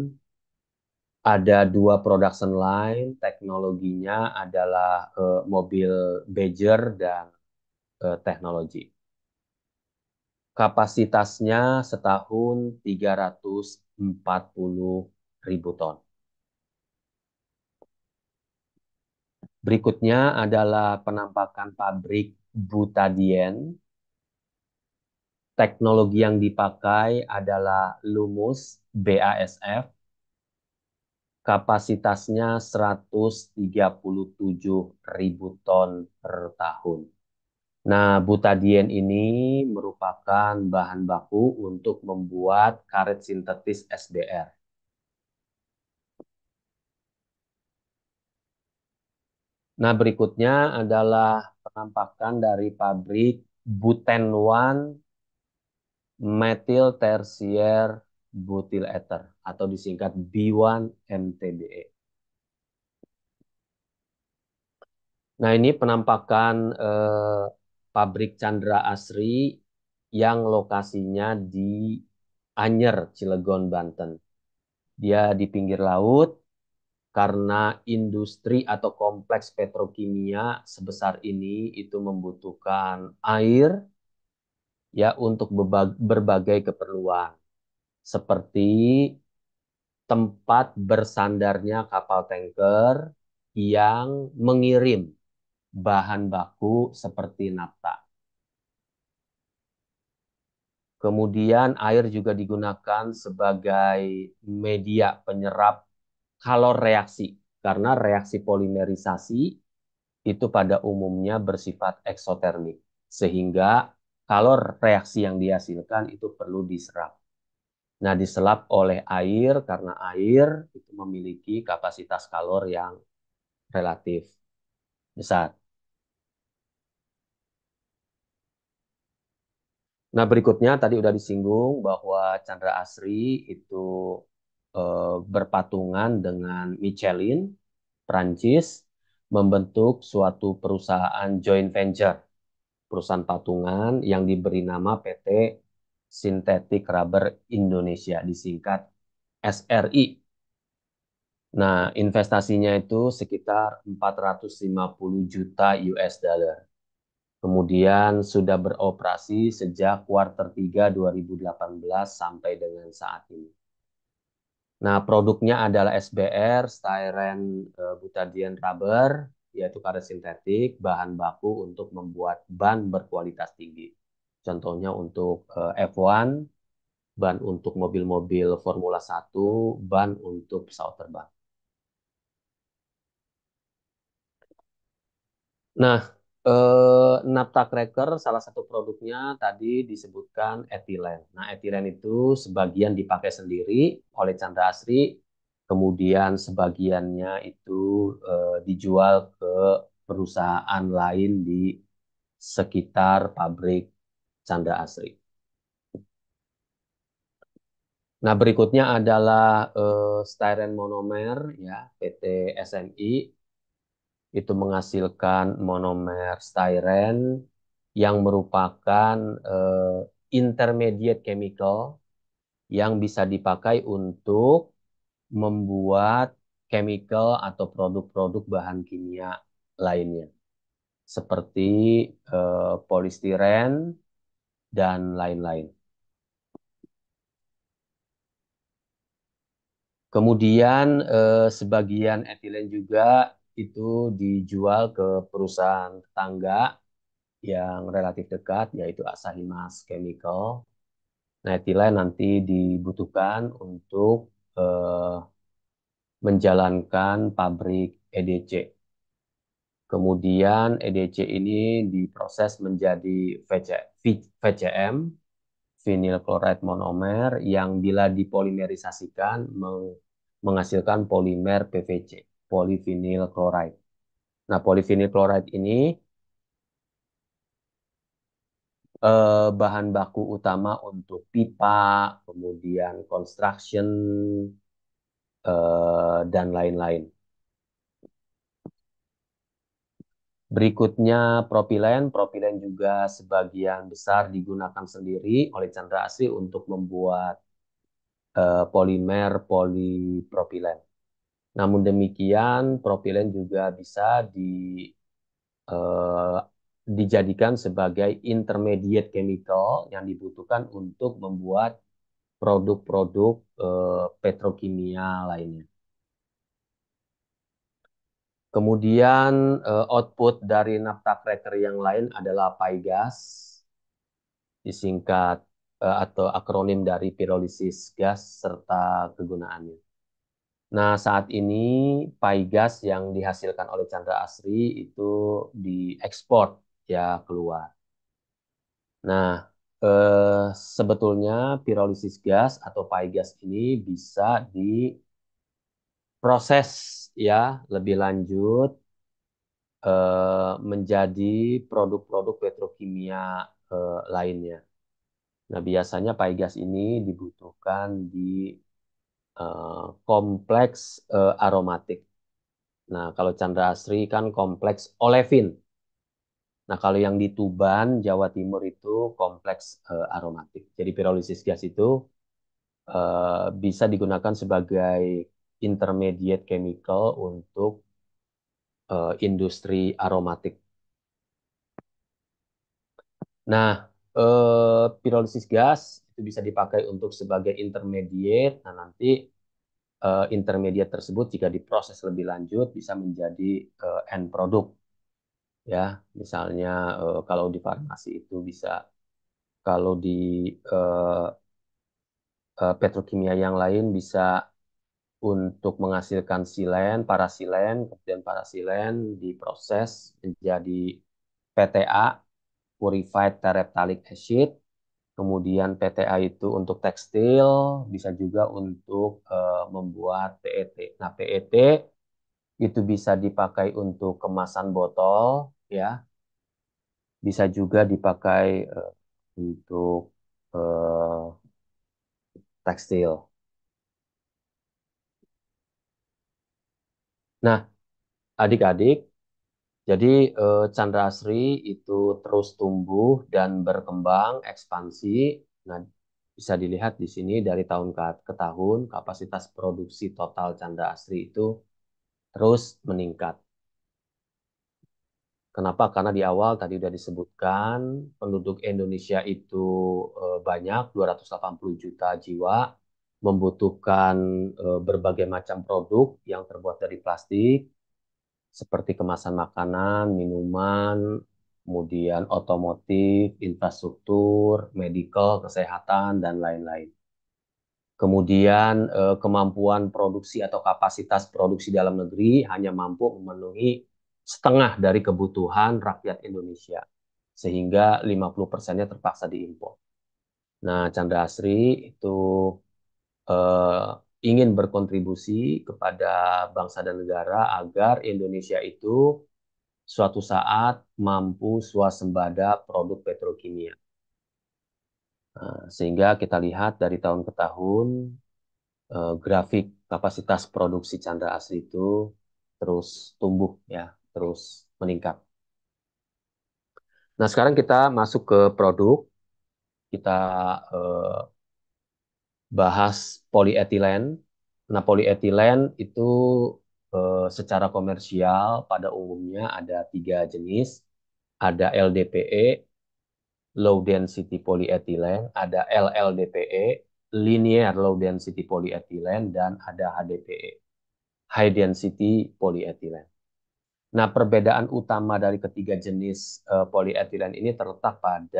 ada dua production line, teknologinya adalah uh, mobil Badger dan uh, teknologi. Kapasitasnya setahun 340 ribu ton. Berikutnya adalah penampakan pabrik Butadien. Teknologi yang dipakai adalah Lumus BASF kapasitasnya 137 ribu ton per tahun. Nah, butadien ini merupakan bahan baku untuk membuat karet sintetis SBR. Nah, berikutnya adalah penampakan dari pabrik Buten One Methyl Tertiary Butil ether atau disingkat B1-MTBE. E. Nah ini penampakan eh, pabrik Chandra Asri yang lokasinya di Anyer, Cilegon, Banten. Dia di pinggir laut karena industri atau kompleks petrokimia sebesar ini itu membutuhkan air ya untuk berbagai keperluan seperti tempat bersandarnya kapal tanker yang mengirim bahan baku seperti nafta. Kemudian air juga digunakan sebagai media penyerap kalor reaksi karena reaksi polimerisasi itu pada umumnya bersifat eksotermik sehingga kalor reaksi yang dihasilkan itu perlu diserap. Nah, diselap oleh air karena air itu memiliki kapasitas kalor yang relatif besar. Nah, berikutnya tadi udah disinggung bahwa Chandra Asri itu e, berpatungan dengan Michelin, Prancis, membentuk suatu perusahaan joint venture, perusahaan patungan yang diberi nama PT Sintetik Rubber Indonesia, disingkat SRI. Nah, investasinya itu sekitar 450 juta US dollar. Kemudian sudah beroperasi sejak kuartal 3 2018 sampai dengan saat ini. Nah, produknya adalah SBR, styrene e, Butadien rubber, yaitu karet sintetik, bahan baku untuk membuat ban berkualitas tinggi. Contohnya untuk eh, F1, ban untuk mobil-mobil Formula 1, ban untuk pesawat terbang. Nah, eh, Napta Cracker salah satu produknya tadi disebutkan etilen. Nah, etilen itu sebagian dipakai sendiri oleh Chandra Asri, kemudian sebagiannya itu eh, dijual ke perusahaan lain di sekitar pabrik canda asri. Nah, berikutnya adalah uh, eh, styren monomer ya, PT SMI itu menghasilkan monomer styren yang merupakan uh, intermediate chemical yang bisa dipakai untuk membuat chemical atau produk-produk bahan kimia lainnya seperti uh, eh, polistiren, dan lain-lain. Kemudian eh, sebagian etilen juga itu dijual ke perusahaan tetangga yang relatif dekat yaitu Asahimas Chemical. Nah, etilen nanti dibutuhkan untuk eh, menjalankan pabrik EDC Kemudian EDC ini diproses menjadi VC, VCM, vinyl chloride monomer, yang bila dipolimerisasikan meng, menghasilkan polimer PVC, polyvinyl chloride. Nah, polyvinyl chloride ini eh, bahan baku utama untuk pipa, kemudian construction, eh, dan lain-lain. Berikutnya propilen, propilen juga sebagian besar digunakan sendiri oleh Chandra Asri untuk membuat uh, polimer polipropilen. Namun demikian, propilen juga bisa di uh, dijadikan sebagai intermediate chemical yang dibutuhkan untuk membuat produk-produk uh, petrokimia lainnya. Kemudian uh, output dari nafta cracker yang lain adalah PyGas, disingkat uh, atau akronim dari pirolisis gas serta kegunaannya. Nah, saat ini PyGas yang dihasilkan oleh Chandra Asri itu diekspor ya keluar. Nah, eh, sebetulnya pirolisis gas atau PyGas ini bisa diproses ya lebih lanjut eh, menjadi produk-produk petrokimia eh, lainnya. Nah, biasanya pai gas ini dibutuhkan di eh, kompleks eh, aromatik. Nah, kalau Chandra Asri kan kompleks olefin. Nah, kalau yang di Tuban, Jawa Timur itu kompleks eh, aromatik. Jadi pirolisis gas itu eh, bisa digunakan sebagai intermediate chemical untuk uh, industri aromatik. Nah, uh, eh, pirolisis gas itu bisa dipakai untuk sebagai intermediate. Nah, nanti uh, intermediate tersebut jika diproses lebih lanjut bisa menjadi uh, end product. Ya, misalnya uh, kalau di farmasi itu bisa kalau di uh, uh, petrokimia yang lain bisa untuk menghasilkan silen, para silen, kemudian para silen diproses menjadi PTA, Purified terephthalic Acid, kemudian PTA itu untuk tekstil, bisa juga untuk uh, membuat PET. Nah, PET itu bisa dipakai untuk kemasan botol, ya, bisa juga dipakai uh, untuk uh, tekstil. Nah, adik-adik, jadi eh, Chandra Asri itu terus tumbuh dan berkembang, ekspansi. Nah, bisa dilihat di sini dari tahun ke, ke tahun kapasitas produksi total Chandra Asri itu terus meningkat. Kenapa? Karena di awal tadi sudah disebutkan penduduk Indonesia itu eh, banyak 280 juta jiwa membutuhkan e, berbagai macam produk yang terbuat dari plastik seperti kemasan makanan, minuman, kemudian otomotif, infrastruktur, medical, kesehatan dan lain-lain. Kemudian eh, kemampuan produksi atau kapasitas produksi dalam negeri hanya mampu memenuhi setengah dari kebutuhan rakyat Indonesia sehingga 50 persennya terpaksa diimpor. Nah, Chandra Asri itu uh, ingin berkontribusi kepada bangsa dan negara agar Indonesia itu suatu saat mampu swasembada produk petrokimia. Nah, sehingga kita lihat dari tahun ke tahun eh, grafik kapasitas produksi Chandra Asri itu terus tumbuh ya, terus meningkat. Nah, sekarang kita masuk ke produk. Kita eh, bahas polietilen. Nah, polietilen itu eh, secara komersial pada umumnya ada tiga jenis. Ada LDPE, low density polyethylene, ada LLDPE, linear low density polyethylene, dan ada HDPE, high density polyethylene. Nah, perbedaan utama dari ketiga jenis uh, eh, polyethylene ini terletak pada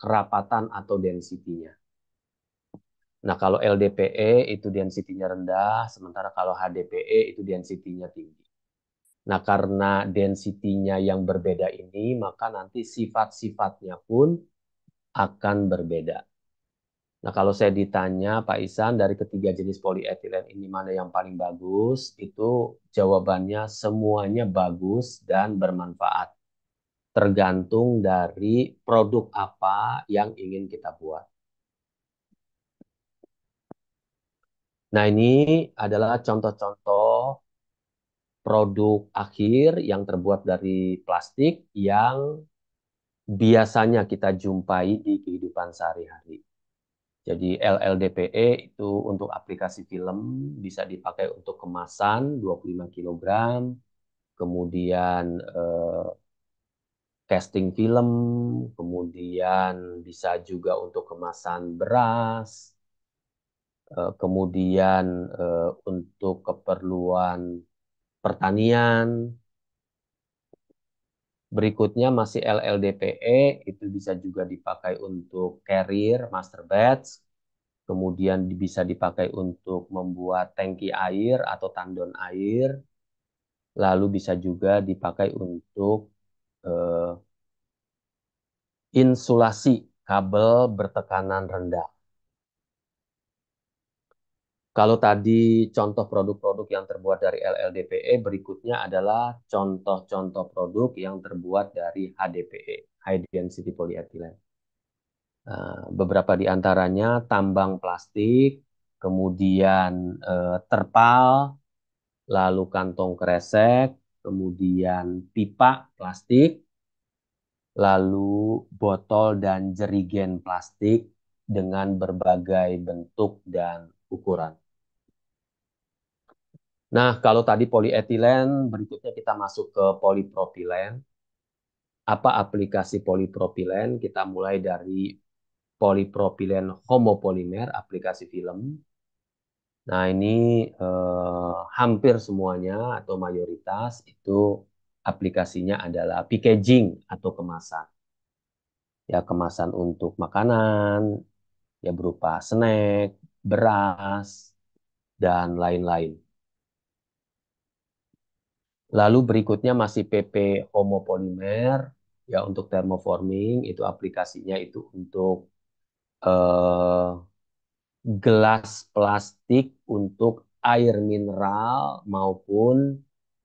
kerapatan atau densitinya. Nah, kalau LDPE itu densitinya rendah, sementara kalau HDPE itu densitinya tinggi. Nah, karena densitinya yang berbeda ini, maka nanti sifat-sifatnya pun akan berbeda. Nah, kalau saya ditanya Pak Isan dari ketiga jenis polietilen ini mana yang paling bagus, itu jawabannya semuanya bagus dan bermanfaat. Tergantung dari produk apa yang ingin kita buat. Nah, ini adalah contoh-contoh produk akhir yang terbuat dari plastik yang biasanya kita jumpai di kehidupan sehari-hari. Jadi LLDPE itu untuk aplikasi film bisa dipakai untuk kemasan 25 kg, kemudian eh, casting film, kemudian bisa juga untuk kemasan beras, Eh, kemudian eh, untuk keperluan pertanian. Berikutnya masih LLDPE, itu bisa juga dipakai untuk carrier, master batch. Kemudian bisa dipakai untuk membuat tangki air atau tandon air. Lalu bisa juga dipakai untuk eh, insulasi kabel bertekanan rendah. Kalau tadi contoh produk-produk yang terbuat dari LLDPE, berikutnya adalah contoh-contoh produk yang terbuat dari HDPE, High Density Polyethylene. Uh, beberapa di antaranya tambang plastik, kemudian uh, terpal, lalu kantong kresek, kemudian pipa plastik, lalu botol dan jerigen plastik dengan berbagai bentuk dan ukuran. Nah, kalau tadi polietilen, berikutnya kita masuk ke polipropilen. Apa aplikasi polipropilen? Kita mulai dari polipropilen homopolimer, aplikasi film. Nah, ini eh, hampir semuanya atau mayoritas itu aplikasinya adalah packaging atau kemasan. Ya, kemasan untuk makanan, ya berupa snack, beras, dan lain-lain. Lalu berikutnya masih PP homopolimer ya untuk thermoforming itu aplikasinya itu untuk eh, gelas plastik untuk air mineral maupun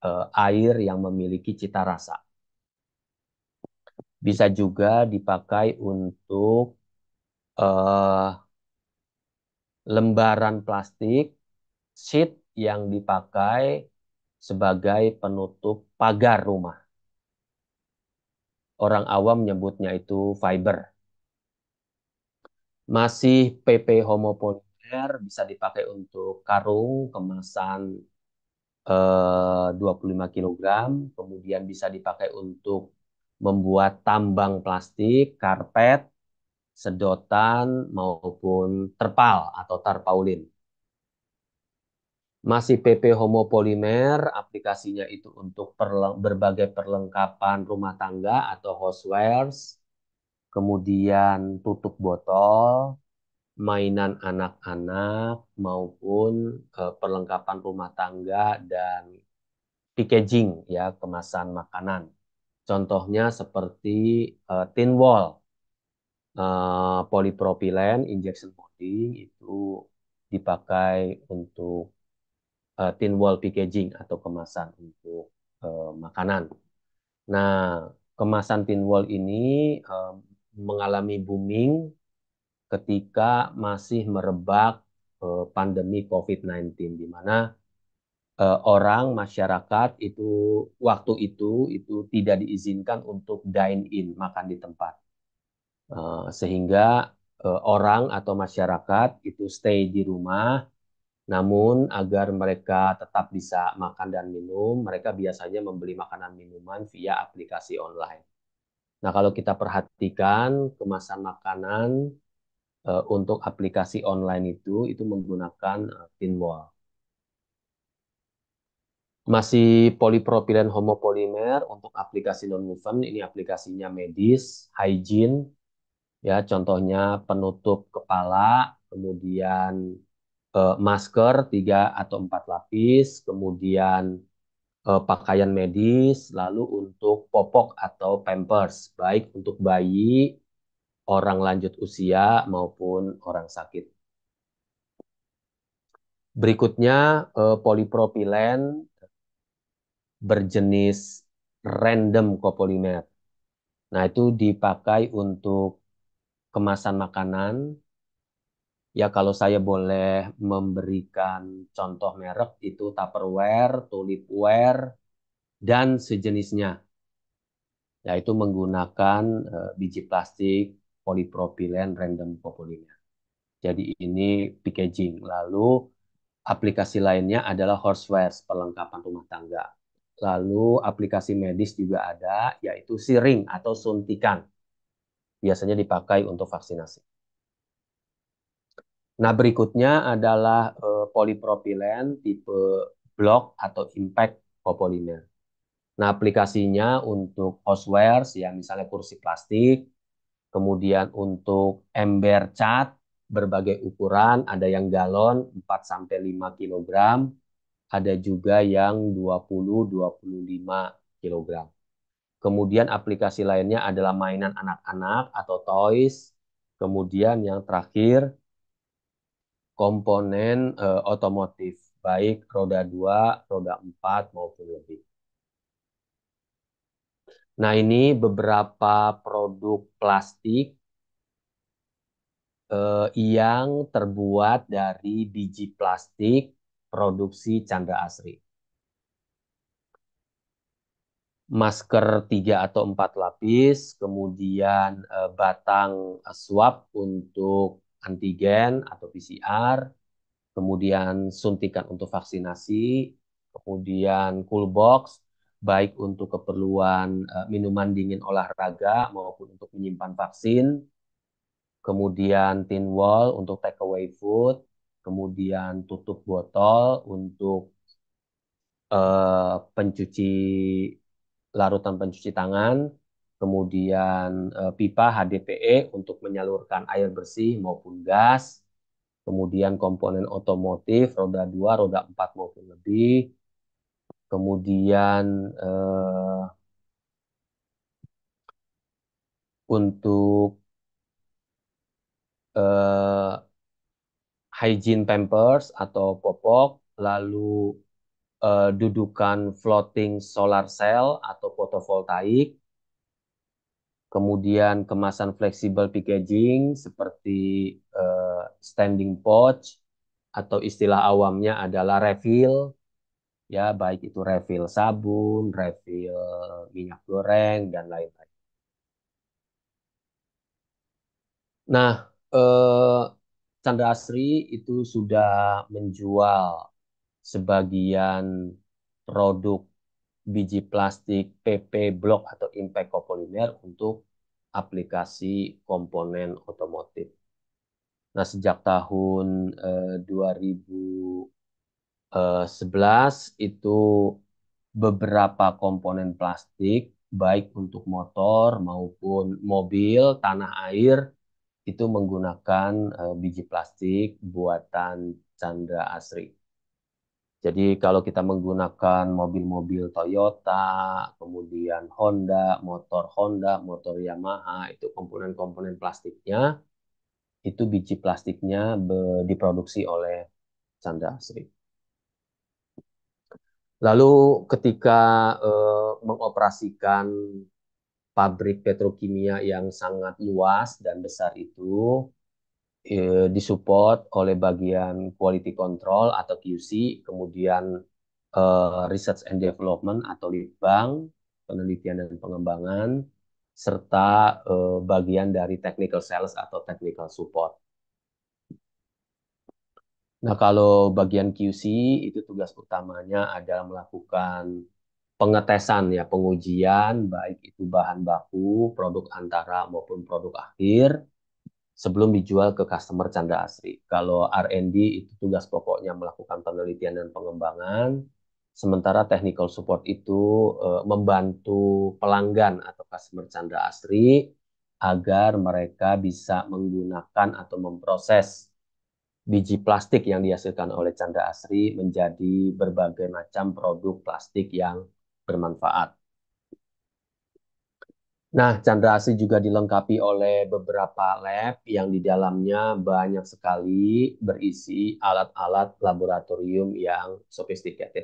eh, air yang memiliki cita rasa. Bisa juga dipakai untuk eh, lembaran plastik sheet yang dipakai sebagai penutup pagar rumah. Orang awam menyebutnya itu fiber. Masih PP homopolimer bisa dipakai untuk karung kemasan eh, 25 kg, kemudian bisa dipakai untuk membuat tambang plastik, karpet, sedotan maupun terpal atau tarpaulin masih PP homopolimer, aplikasinya itu untuk perleng berbagai perlengkapan rumah tangga atau housewares, kemudian tutup botol, mainan anak-anak maupun eh, perlengkapan rumah tangga dan packaging ya, kemasan makanan. Contohnya seperti eh, tin wall, eh, polipropilen, injection molding itu dipakai untuk uh, eh, tin wall packaging atau kemasan untuk uh, makanan. Nah, kemasan tin wall ini uh, mengalami booming ketika masih merebak uh, pandemi COVID-19 di mana uh, orang masyarakat itu waktu itu itu tidak diizinkan untuk dine in makan di tempat. Uh, sehingga uh, orang atau masyarakat itu stay di rumah namun agar mereka tetap bisa makan dan minum, mereka biasanya membeli makanan minuman via aplikasi online. Nah, kalau kita perhatikan kemasan makanan e, untuk aplikasi online itu itu menggunakan e, eh, tin wall. Masih polipropilen homopolimer untuk aplikasi non-woven, ini aplikasinya medis, hygiene, ya contohnya penutup kepala, kemudian eh, masker tiga atau empat lapis, kemudian eh, pakaian medis, lalu untuk popok atau pampers, baik untuk bayi, orang lanjut usia, maupun orang sakit. Berikutnya, eh, polipropilen berjenis random copolymer. Nah, itu dipakai untuk kemasan makanan, Ya kalau saya boleh memberikan contoh merek itu Tupperware, Tulipware, dan sejenisnya. Yaitu menggunakan uh, biji plastik polipropilen random populinya. Jadi ini packaging. Lalu aplikasi lainnya adalah horseware, perlengkapan rumah tangga. Lalu aplikasi medis juga ada, yaitu siring atau suntikan. Biasanya dipakai untuk vaksinasi. Nah, berikutnya adalah uh, eh, polipropilen tipe block atau impact copolymer. Nah, aplikasinya untuk houseware, ya misalnya kursi plastik, kemudian untuk ember cat, berbagai ukuran, ada yang galon 4-5 kg, ada juga yang 20-25 kg. Kemudian aplikasi lainnya adalah mainan anak-anak atau toys. Kemudian yang terakhir komponen uh, otomotif, baik roda 2, roda 4, maupun lebih. Nah, ini beberapa produk plastik uh, yang terbuat dari biji plastik produksi Chandra Asri. Masker 3 atau empat lapis, kemudian eh, batang swab untuk antigen atau PCR, kemudian suntikan untuk vaksinasi, kemudian cool box, baik untuk keperluan uh, minuman dingin olahraga maupun untuk menyimpan vaksin, kemudian tin wall untuk take away food, kemudian tutup botol untuk uh, pencuci larutan pencuci tangan, kemudian eh, pipa HDPE untuk menyalurkan air bersih maupun gas, kemudian komponen otomotif roda 2, roda 4 maupun lebih, kemudian eh, untuk eh, hygiene pampers atau popok, lalu eh, dudukan floating solar cell atau fotovoltaik, kemudian kemasan fleksibel packaging seperti uh, standing pouch atau istilah awamnya adalah refill ya baik itu refill sabun, refill minyak goreng dan lain-lain. Nah, eh, Chandra Asri itu sudah menjual sebagian produk biji plastik PP block atau impact copolimer untuk aplikasi komponen otomotif. Nah, sejak tahun eh, 2011 eh, itu beberapa komponen plastik baik untuk motor maupun mobil tanah air itu menggunakan eh, biji plastik buatan Chandra Asri. Jadi kalau kita menggunakan mobil-mobil Toyota, kemudian Honda, motor Honda, motor Yamaha, itu komponen-komponen plastiknya, itu biji plastiknya diproduksi oleh Chandra Asri. Lalu ketika eh, mengoperasikan pabrik petrokimia yang sangat luas dan besar itu, Eh, disupport oleh bagian quality control atau QC, kemudian eh, research and development atau litbang, penelitian dan pengembangan, serta eh, bagian dari technical sales atau technical support. Nah, kalau bagian QC itu tugas utamanya adalah melakukan pengetesan ya, pengujian baik itu bahan baku, produk antara maupun produk akhir sebelum dijual ke customer canda Asri. Kalau R&D itu tugas pokoknya melakukan penelitian dan pengembangan, sementara technical support itu e, membantu pelanggan atau customer canda Asri agar mereka bisa menggunakan atau memproses biji plastik yang dihasilkan oleh canda Asri menjadi berbagai macam produk plastik yang bermanfaat. Nah, Chandra Asri juga dilengkapi oleh beberapa lab yang di dalamnya banyak sekali berisi alat-alat laboratorium yang sophisticated.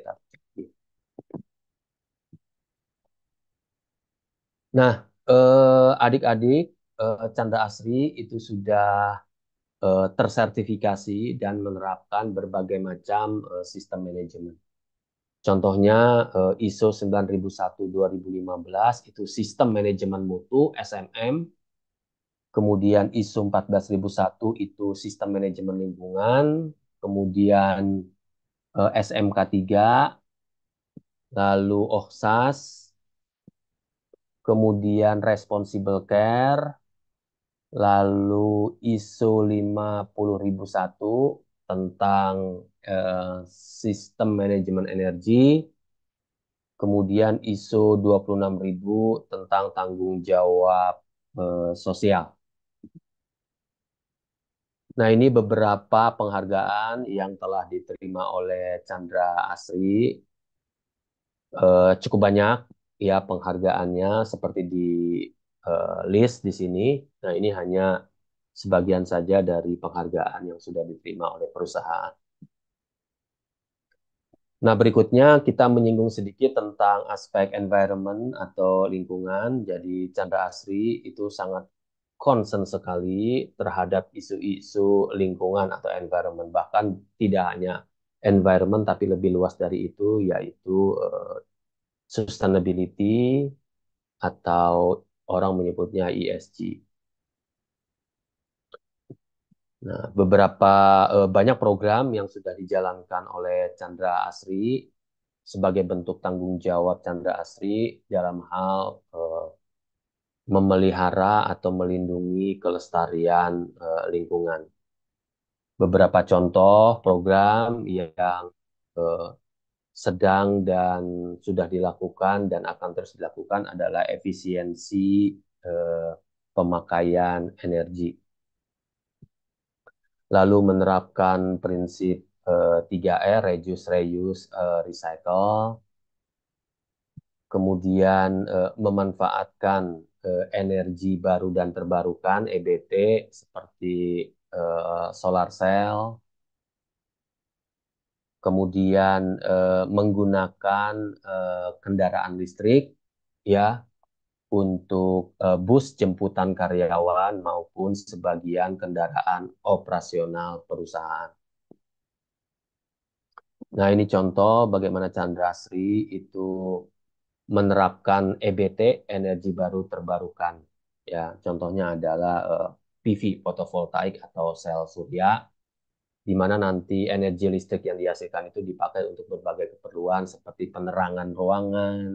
Nah, eh, adik-adik, eh, eh, Chandra Asri itu sudah eh, tersertifikasi dan menerapkan berbagai macam eh, sistem manajemen. Contohnya eh, ISO 9001-2015 itu sistem manajemen mutu SMM, kemudian ISO 14001 itu sistem manajemen lingkungan, kemudian eh, SMK 3, lalu OHSAS, kemudian Responsible Care, lalu ISO 50001, tentang uh, sistem manajemen energi, kemudian ISO 26000 tentang tanggung jawab uh, sosial. Nah, ini beberapa penghargaan yang telah diterima oleh Chandra Asri. Eh, cukup banyak ya penghargaannya seperti di eh, list di sini. Nah, ini hanya sebagian saja dari penghargaan yang sudah diterima oleh perusahaan. Nah, berikutnya kita menyinggung sedikit tentang aspek environment atau lingkungan. Jadi, Chandra Asri itu sangat concern sekali terhadap isu-isu lingkungan atau environment. Bahkan tidak hanya environment, tapi lebih luas dari itu, yaitu eh, sustainability atau orang menyebutnya ESG. Nah, beberapa eh, banyak program yang sudah dijalankan oleh Chandra Asri sebagai bentuk tanggung jawab Chandra Asri dalam hal eh, memelihara atau melindungi kelestarian eh, lingkungan. Beberapa contoh program yang eh, sedang dan sudah dilakukan dan akan terus dilakukan adalah efisiensi eh, pemakaian energi lalu menerapkan prinsip uh, eh, 3R, reduce, reuse, uh, recycle, kemudian uh, memanfaatkan uh, energi baru dan terbarukan, EBT, seperti uh, solar cell, kemudian eh, menggunakan eh, kendaraan listrik, ya untuk uh, bus jemputan karyawan maupun sebagian kendaraan operasional perusahaan. Nah, ini contoh bagaimana Chandra Sri itu menerapkan EBT energi baru terbarukan. Ya, contohnya adalah uh, eh, PV fotovoltaik atau sel surya di mana nanti energi listrik yang dihasilkan itu dipakai untuk berbagai keperluan seperti penerangan ruangan,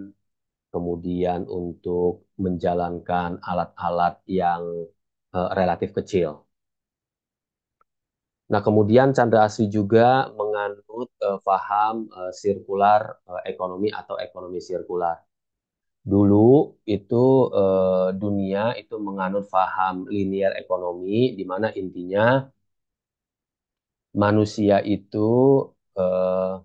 kemudian untuk menjalankan alat-alat yang uh, relatif kecil. Nah, kemudian Chandra Asri juga menganut uh, paham eh, sirkular sirkular uh, ekonomi atau ekonomi sirkular. Dulu itu uh, dunia itu menganut faham linear ekonomi di mana intinya manusia itu uh,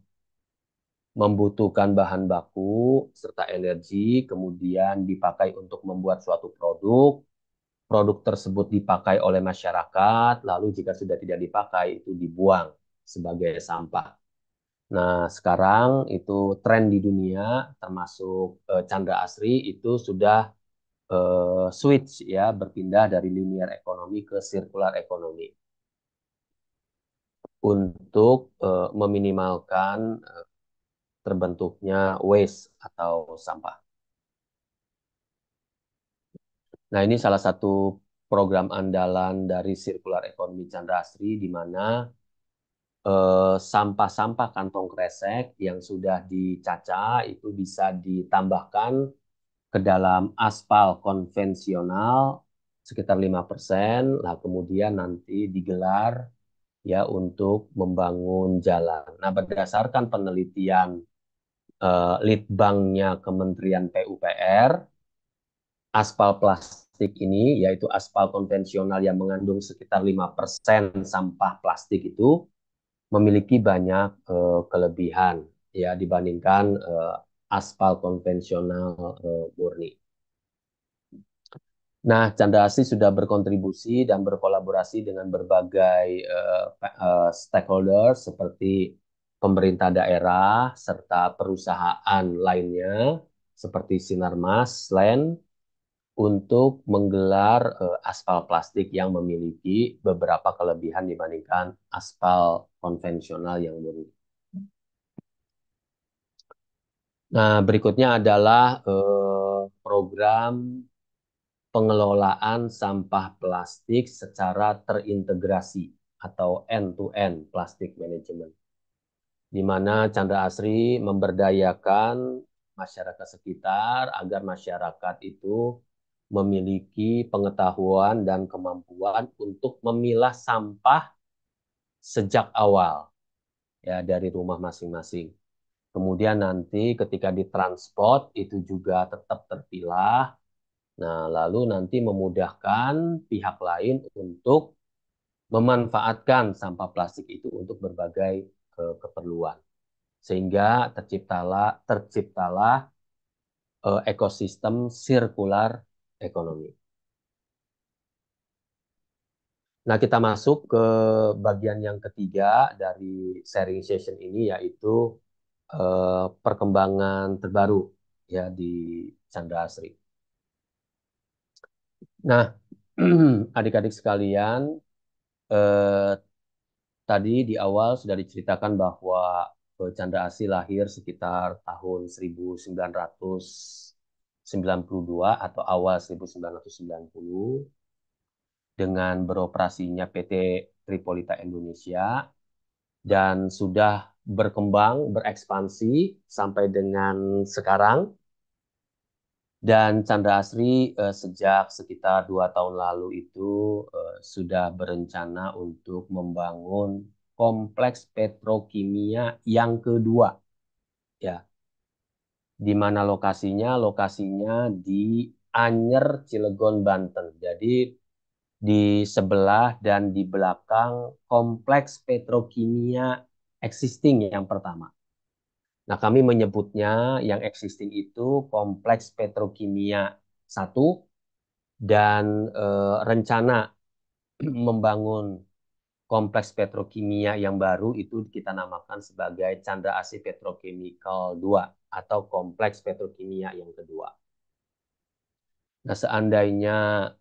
membutuhkan bahan baku serta energi, kemudian dipakai untuk membuat suatu produk. Produk tersebut dipakai oleh masyarakat, lalu jika sudah tidak dipakai, itu dibuang sebagai sampah. Nah, sekarang itu tren di dunia, termasuk e, Chandra Asri, itu sudah e, switch ya, berpindah dari linear ekonomi ke circular ekonomi untuk e, meminimalkan e, terbentuknya waste atau sampah. Nah, ini salah satu program andalan dari Circular Economy Chandra Asri di mana eh, sampah-sampah eh, kantong kresek yang sudah dicaca itu bisa ditambahkan ke dalam aspal konvensional sekitar 5%, lah kemudian nanti digelar ya untuk membangun jalan. Nah, berdasarkan penelitian uh, eh, litbangnya Kementerian PUPR, aspal plastik ini, yaitu aspal konvensional yang mengandung sekitar 5% sampah plastik itu, memiliki banyak uh, kelebihan ya dibandingkan uh, aspal konvensional uh, murni. Nah, Asi sudah berkontribusi dan berkolaborasi dengan berbagai uh, uh, stakeholder seperti pemerintah daerah serta perusahaan lainnya seperti Sinarmas, Land untuk menggelar uh, aspal plastik yang memiliki beberapa kelebihan dibandingkan aspal konvensional yang murni. Nah, berikutnya adalah uh, program pengelolaan sampah plastik secara terintegrasi atau end-to-end -end plastik management di mana Chandra Asri memberdayakan masyarakat sekitar agar masyarakat itu memiliki pengetahuan dan kemampuan untuk memilah sampah sejak awal ya dari rumah masing-masing. Kemudian nanti ketika ditransport itu juga tetap terpilah. Nah, lalu nanti memudahkan pihak lain untuk memanfaatkan sampah plastik itu untuk berbagai ke keperluan. Sehingga terciptalah terciptalah uh, ekosistem sirkular ekonomi. Nah, kita masuk ke bagian yang ketiga dari sharing session ini yaitu eh, perkembangan terbaru ya di Chandra Asri. Nah, adik-adik sekalian, eh, Tadi di awal sudah diceritakan bahwa Chandra Asi lahir sekitar tahun 1992 atau awal 1990 dengan beroperasinya PT Tripolita Indonesia dan sudah berkembang, berekspansi sampai dengan sekarang dan Chandra Asri eh, sejak sekitar dua tahun lalu itu eh, sudah berencana untuk membangun kompleks petrokimia yang kedua, ya, di mana lokasinya? Lokasinya di Anyer, Cilegon, Banten. Jadi di sebelah dan di belakang kompleks petrokimia existing yang pertama. Nah, kami menyebutnya yang existing itu kompleks petrokimia satu dan e, rencana membangun kompleks petrokimia yang baru itu kita namakan sebagai Chandra Asih Petrochemical 2 atau kompleks petrokimia yang kedua. Nah, seandainya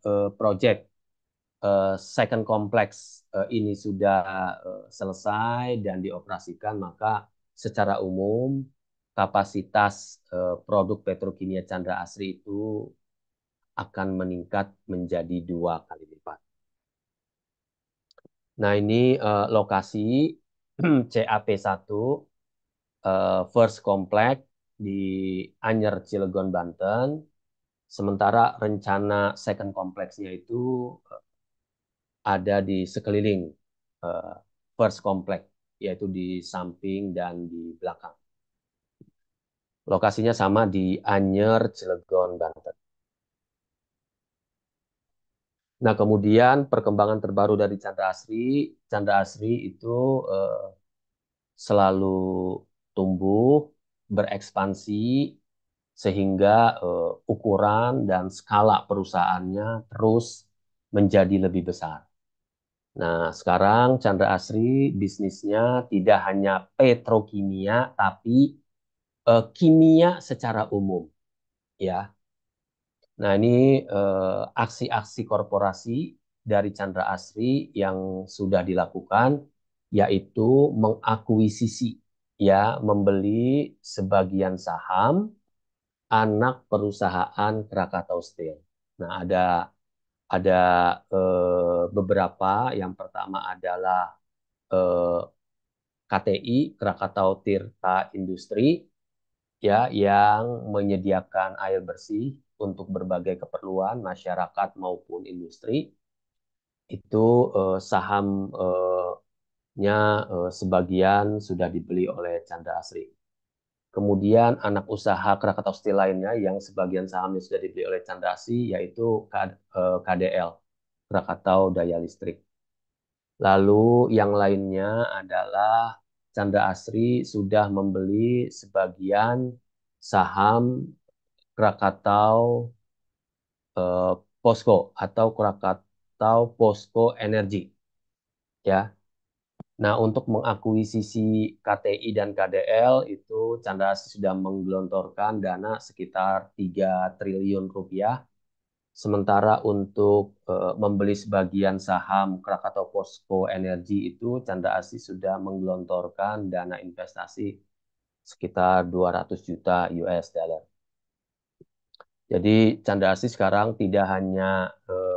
uh, project eh, second kompleks ini sudah selesai dan dioperasikan, maka secara umum kapasitas eh, produk petrokimia Chandra Asri itu akan meningkat menjadi dua kali lipat. Nah ini eh, lokasi CAP1 eh, First Complex di Anyer Cilegon Banten. Sementara rencana second kompleksnya itu eh, ada di sekeliling uh, first kompleks yaitu di samping dan di belakang. Lokasinya sama di Anyer, Cilegon, Banten. Nah, kemudian perkembangan terbaru dari Chandra Asri, Chandra Asri itu eh, selalu tumbuh, berekspansi, sehingga eh, ukuran dan skala perusahaannya terus menjadi lebih besar. Nah, sekarang Chandra Asri bisnisnya tidak hanya petrokimia, tapi uh, kimia secara umum. Ya. Nah, ini eh, aksi-aksi uh, korporasi dari Chandra Asri yang sudah dilakukan, yaitu mengakuisisi, ya, membeli sebagian saham anak perusahaan Krakatau Steel. Nah, ada ada eh, beberapa. Yang pertama adalah eh, KTI Krakatau Tirta Industri ya yang menyediakan air bersih untuk berbagai keperluan masyarakat maupun industri itu eh, sahamnya eh, sebagian sudah dibeli oleh Chandra Asri. Kemudian anak usaha Krakatau Steel lainnya yang sebagian sahamnya sudah dibeli oleh Candrasi yaitu KDL, eh, Krakatau Daya Listrik. Lalu yang lainnya adalah Canda Asri sudah membeli sebagian saham Krakatau eh, Posko atau Krakatau Posko Energi. Ya, Nah, untuk mengakuisisi KTI dan KDL itu Candas sudah menggelontorkan dana sekitar 3 triliun rupiah. Sementara untuk e, membeli sebagian saham Krakatau Posko Energi itu Canda Asih sudah menggelontorkan dana investasi sekitar 200 juta US dollar. Jadi Canda Asih sekarang tidak hanya eh,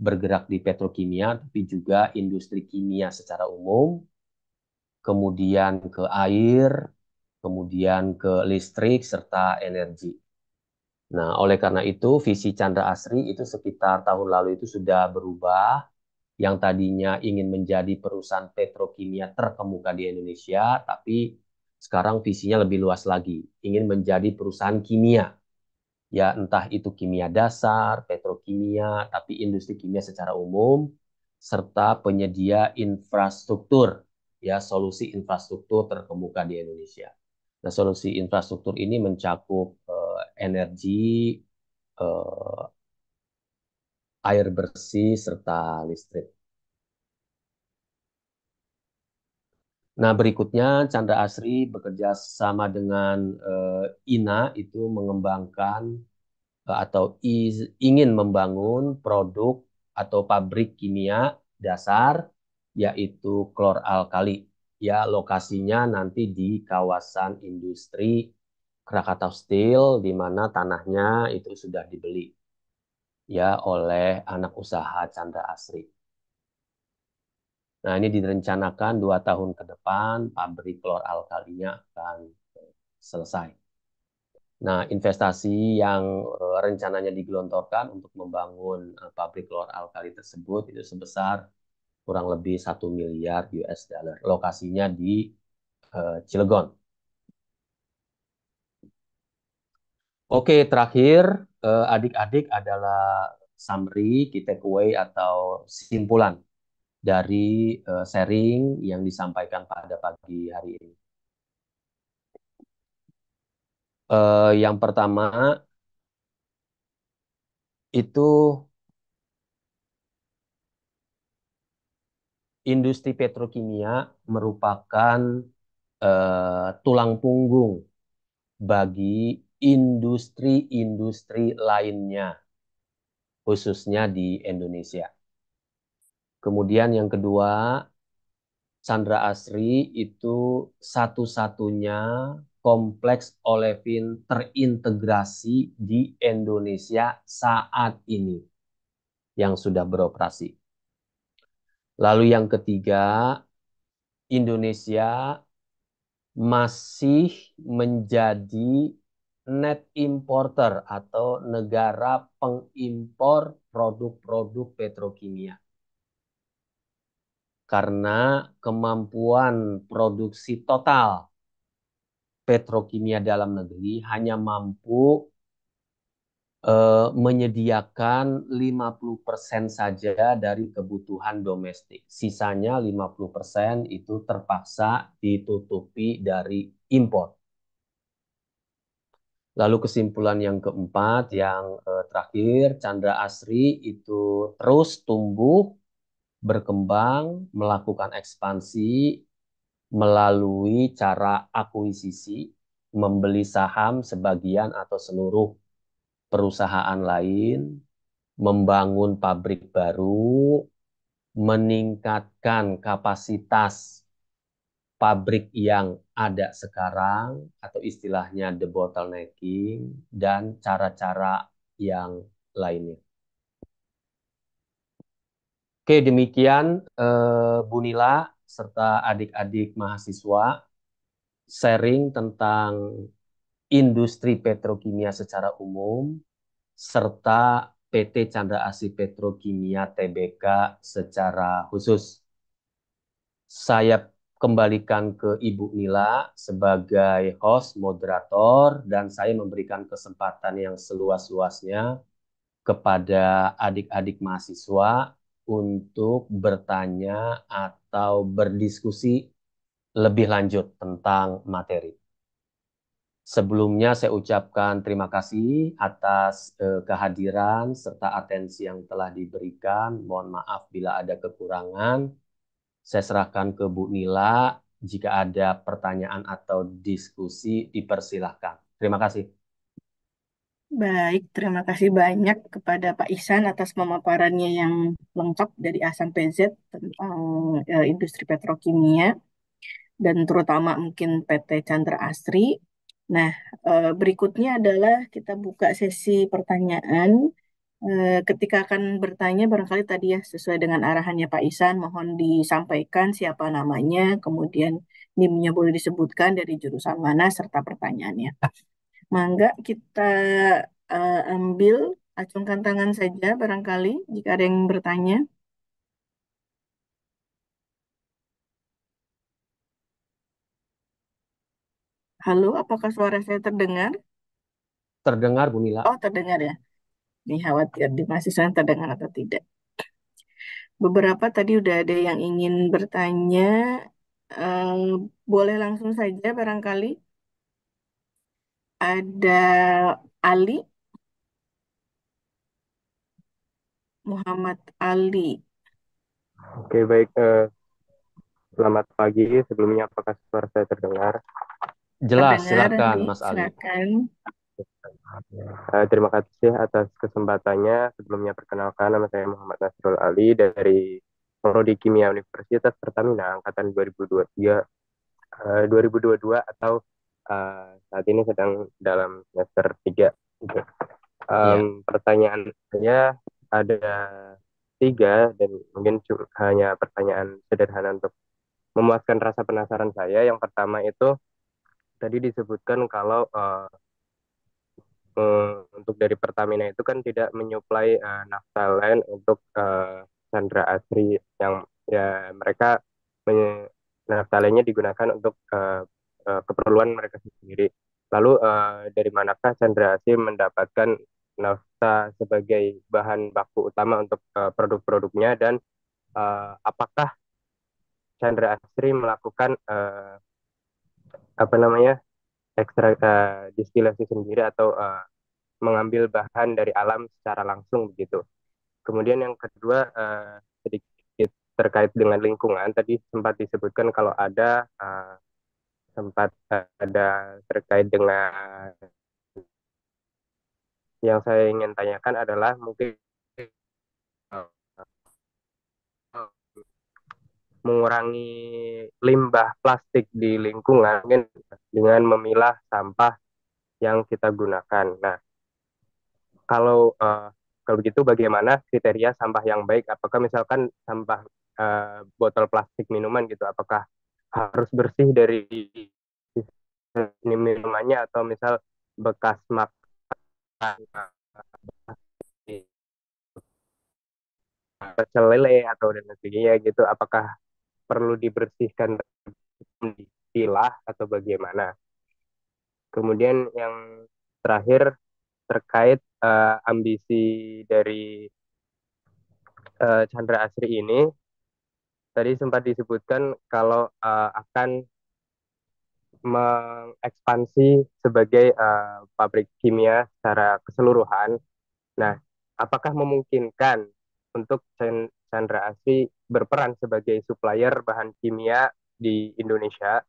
bergerak di petrokimia, tapi juga industri kimia secara umum, kemudian ke air, kemudian ke listrik, serta energi. Nah, oleh karena itu, visi Chandra Asri itu sekitar tahun lalu itu sudah berubah, yang tadinya ingin menjadi perusahaan petrokimia terkemuka di Indonesia, tapi sekarang visinya lebih luas lagi, ingin menjadi perusahaan kimia ya entah itu kimia dasar, petrokimia, tapi industri kimia secara umum serta penyedia infrastruktur ya solusi infrastruktur terkemuka di Indonesia. Nah, solusi infrastruktur ini mencakup eh, energi, eh, air bersih serta listrik. Nah, berikutnya Chandra Asri bekerja sama dengan uh, INA itu mengembangkan uh, atau is, ingin membangun produk atau pabrik kimia dasar yaitu klor alkali Ya, lokasinya nanti di kawasan industri Krakatau Steel di mana tanahnya itu sudah dibeli ya oleh anak usaha Chandra Asri. Nah, ini direncanakan dua tahun ke depan pabrik kloralkalinya akan selesai. Nah, investasi yang eh, rencananya digelontorkan untuk membangun eh, pabrik alkali tersebut itu sebesar kurang lebih satu miliar US dollar. Lokasinya di eh, Cilegon. Oke, terakhir adik-adik adalah summary, key takeaway atau simpulan dari uh, sharing yang disampaikan pada pagi hari ini. Uh, yang pertama itu industri petrokimia merupakan uh, tulang punggung bagi industri-industri lainnya, khususnya di Indonesia. Kemudian yang kedua, Sandra Asri itu satu-satunya kompleks olefin terintegrasi di Indonesia saat ini yang sudah beroperasi. Lalu yang ketiga, Indonesia masih menjadi net importer atau negara pengimpor produk-produk petrokimia karena kemampuan produksi total petrokimia dalam negeri hanya mampu eh, menyediakan 50% saja dari kebutuhan domestik. Sisanya 50% itu terpaksa ditutupi dari impor. Lalu kesimpulan yang keempat, yang eh, terakhir, Chandra Asri itu terus tumbuh berkembang, melakukan ekspansi melalui cara akuisisi, membeli saham sebagian atau seluruh perusahaan lain, membangun pabrik baru, meningkatkan kapasitas pabrik yang ada sekarang atau istilahnya the bottlenecking dan cara-cara yang lainnya. Oke, demikian eh, Bu Nila serta adik-adik mahasiswa sharing tentang industri petrokimia secara umum serta PT Chandra Asih Petrokimia TBK secara khusus. Saya kembalikan ke Ibu Nila sebagai host moderator dan saya memberikan kesempatan yang seluas-luasnya kepada adik-adik mahasiswa untuk bertanya atau berdiskusi lebih lanjut tentang materi. Sebelumnya saya ucapkan terima kasih atas eh, kehadiran serta atensi yang telah diberikan. Mohon maaf bila ada kekurangan. Saya serahkan ke Bu Nila. Jika ada pertanyaan atau diskusi, dipersilahkan. Terima kasih. Baik, terima kasih banyak kepada Pak Ihsan atas pemaparannya yang lengkap dari A sampai Z tentang uh, industri petrokimia dan terutama mungkin PT Chandra Asri. Nah, uh, berikutnya adalah kita buka sesi pertanyaan. Uh, ketika akan bertanya, barangkali tadi ya sesuai dengan arahannya Pak Ihsan, mohon disampaikan siapa namanya, kemudian NIM-nya boleh disebutkan dari jurusan mana, serta pertanyaannya. Mangga kita uh, ambil, acungkan tangan saja barangkali jika ada yang bertanya. Halo, apakah suara saya terdengar? Terdengar, Bu Mila. Oh, terdengar ya. Ini khawatir di mahasiswa yang terdengar atau tidak. Beberapa tadi udah ada yang ingin bertanya. Uh, boleh langsung saja barangkali ada Ali, Muhammad Ali. Oke, baik. Eh, selamat pagi. Sebelumnya, apakah suara saya terdengar? Jelas, terdengar, silakan, Mas Ali. Silakan. Eh, terima kasih atas kesempatannya. Sebelumnya perkenalkan nama saya Muhammad Nasrul Ali dari Prodi Kimia Universitas Pertamina angkatan 2023 uh, 2022 atau Eh, saat ini sedang dalam semester 3 gitu. Um, iya. yeah. Pertanyaan saya ada tiga dan mungkin hanya pertanyaan sederhana untuk memuaskan rasa penasaran saya. Yang pertama itu tadi disebutkan kalau uh, uh, untuk dari Pertamina itu kan tidak menyuplai uh, nafta lain untuk uh, Sandra Asri yang ya mereka nafta lainnya digunakan untuk uh, Eh, keperluan mereka sendiri. Lalu uh, dari manakah Chandra Asim mendapatkan nafta sebagai bahan baku utama untuk uh, produk-produknya dan uh, apakah Chandra Asri melakukan uh, apa namanya ekstra uh, distilasi sendiri atau uh, mengambil bahan dari alam secara langsung begitu. Kemudian yang kedua uh, sedikit terkait dengan lingkungan tadi sempat disebutkan kalau ada uh, sempat ada terkait dengan yang saya ingin tanyakan adalah mungkin mengurangi limbah plastik di lingkungan dengan memilah sampah yang kita gunakan. Nah, kalau uh, kalau begitu bagaimana kriteria sampah yang baik? Apakah misalkan sampah uh, botol plastik minuman gitu? Apakah harus bersih dari minumannya atau misal bekas makan selele atau dan sebagainya gitu apakah perlu dibersihkan dipilah atau bagaimana kemudian yang terakhir terkait uh, ambisi dari uh, Chandra Asri ini tadi sempat disebutkan kalau uh, akan mengekspansi sebagai uh, pabrik kimia secara keseluruhan. Nah, apakah memungkinkan untuk Chandra Asri berperan sebagai supplier bahan kimia di Indonesia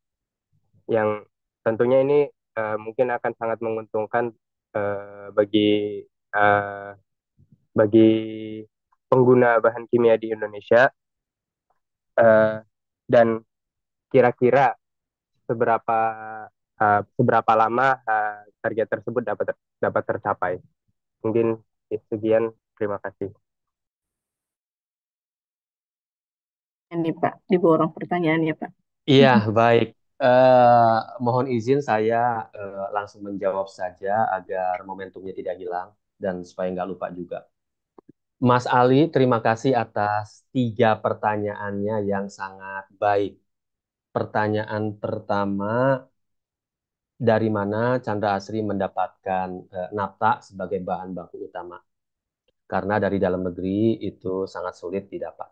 yang tentunya ini uh, mungkin akan sangat menguntungkan uh, bagi uh, bagi pengguna bahan kimia di Indonesia uh, dan kira-kira seberapa uh, seberapa lama uh, target tersebut dapat dapat tercapai. Mungkin sekian, terima kasih. Ini Pak, diborong ya Pak. Iya, baik. Uh, mohon izin saya uh, langsung menjawab saja agar momentumnya tidak hilang dan supaya nggak lupa juga. Mas Ali, terima kasih atas tiga pertanyaannya yang sangat baik. Pertanyaan pertama, dari mana Chandra Asri mendapatkan eh, nafta sebagai bahan baku utama? Karena dari dalam negeri itu sangat sulit didapat.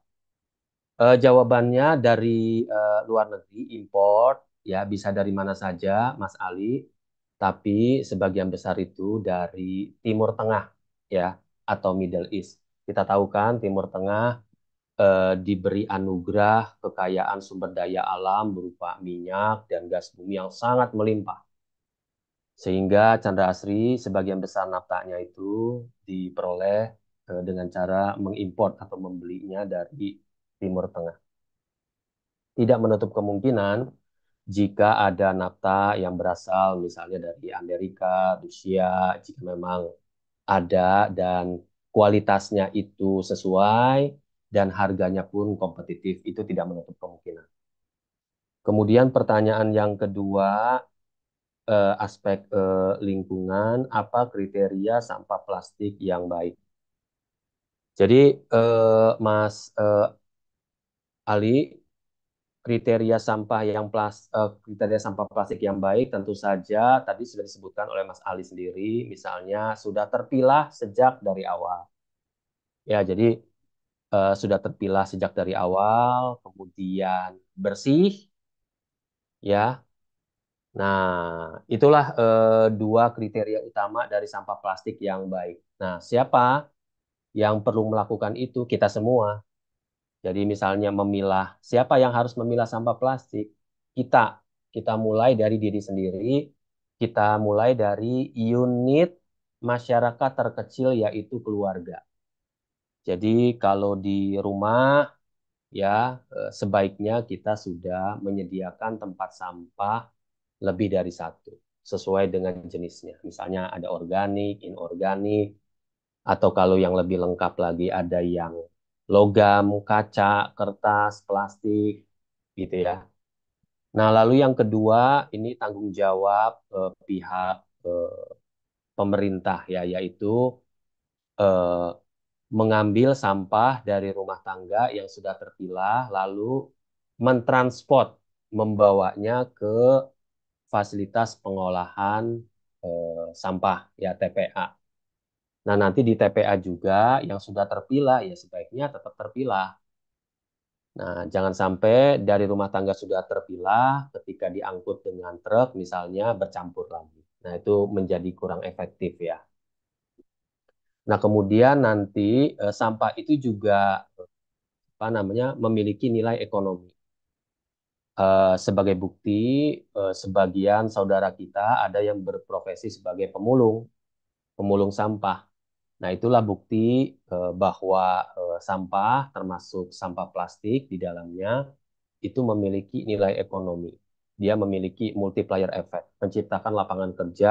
Eh, jawabannya dari eh, luar negeri, import, ya bisa dari mana saja, Mas Ali. Tapi sebagian besar itu dari Timur Tengah, ya atau Middle East kita tahu kan Timur Tengah eh, diberi anugerah kekayaan sumber daya alam berupa minyak dan gas bumi yang sangat melimpah. Sehingga Chandra Asri sebagian besar naftanya itu diperoleh eh, dengan cara mengimpor atau membelinya dari Timur Tengah. Tidak menutup kemungkinan jika ada nafta yang berasal misalnya dari Amerika, Rusia, jika memang ada dan kualitasnya itu sesuai dan harganya pun kompetitif, itu tidak menutup kemungkinan. Kemudian pertanyaan yang kedua, eh, aspek eh, lingkungan, apa kriteria sampah plastik yang baik? Jadi eh, Mas eh, Ali kriteria sampah yang plas, uh, kriteria sampah plastik yang baik tentu saja tadi sudah disebutkan oleh Mas Ali sendiri misalnya sudah terpilah sejak dari awal ya jadi uh, sudah terpilah sejak dari awal kemudian bersih ya nah itulah uh, dua kriteria utama dari sampah plastik yang baik nah siapa yang perlu melakukan itu kita semua jadi misalnya memilah siapa yang harus memilah sampah plastik? Kita. Kita mulai dari diri sendiri, kita mulai dari unit masyarakat terkecil yaitu keluarga. Jadi kalau di rumah ya eh, sebaiknya kita sudah menyediakan tempat sampah lebih dari satu sesuai dengan jenisnya. Misalnya ada organik, inorganik, atau kalau yang lebih lengkap lagi ada yang logam, kaca, kertas, plastik, gitu ya. Nah, lalu yang kedua ini tanggung jawab eh, pihak eh, pemerintah ya, yaitu eh, mengambil sampah dari rumah tangga yang sudah terpilah, lalu mentransport, membawanya ke fasilitas pengolahan eh, sampah ya TPA Nah, nanti di TPA juga yang sudah terpilah ya sebaiknya tetap terpilah. Nah, jangan sampai dari rumah tangga sudah terpilah ketika diangkut dengan truk misalnya bercampur lagi. Nah, itu menjadi kurang efektif ya. Nah, kemudian nanti eh, sampah itu juga apa namanya memiliki nilai ekonomi. Eh, sebagai bukti, eh, sebagian saudara kita ada yang berprofesi sebagai pemulung, pemulung sampah. Nah, itulah bukti eh, bahwa eh, sampah, termasuk sampah plastik di dalamnya, itu memiliki nilai ekonomi. Dia memiliki multiplier effect, menciptakan lapangan kerja,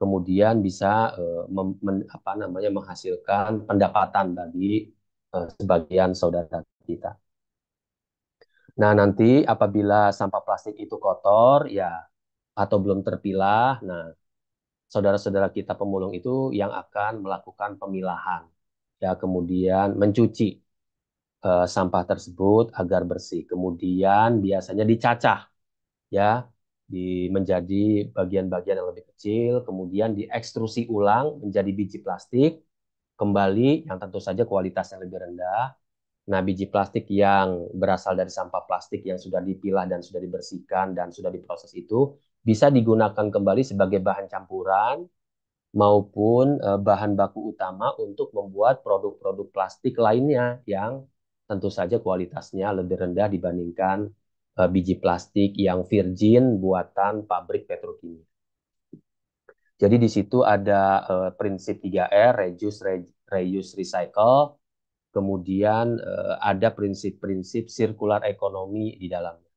kemudian bisa eh, men, apa namanya menghasilkan pendapatan bagi sebagian saudara kita. Nah, nanti apabila sampah plastik itu kotor, ya atau belum terpilah, nah saudara-saudara kita pemulung itu yang akan melakukan pemilahan ya kemudian mencuci eh, sampah tersebut agar bersih kemudian biasanya dicacah ya di menjadi bagian-bagian yang lebih kecil kemudian diekstrusi ulang menjadi biji plastik kembali yang tentu saja kualitasnya lebih rendah nah biji plastik yang berasal dari sampah plastik yang sudah dipilah dan sudah dibersihkan dan sudah diproses itu bisa digunakan kembali sebagai bahan campuran maupun uh, bahan baku utama untuk membuat produk-produk plastik lainnya yang tentu saja kualitasnya lebih rendah dibandingkan uh, biji plastik yang virgin buatan pabrik petrokimia. Jadi di situ ada uh, prinsip 3R, reduce, re, reuse, recycle, kemudian ada prinsip-prinsip sirkular ekonomi di dalamnya.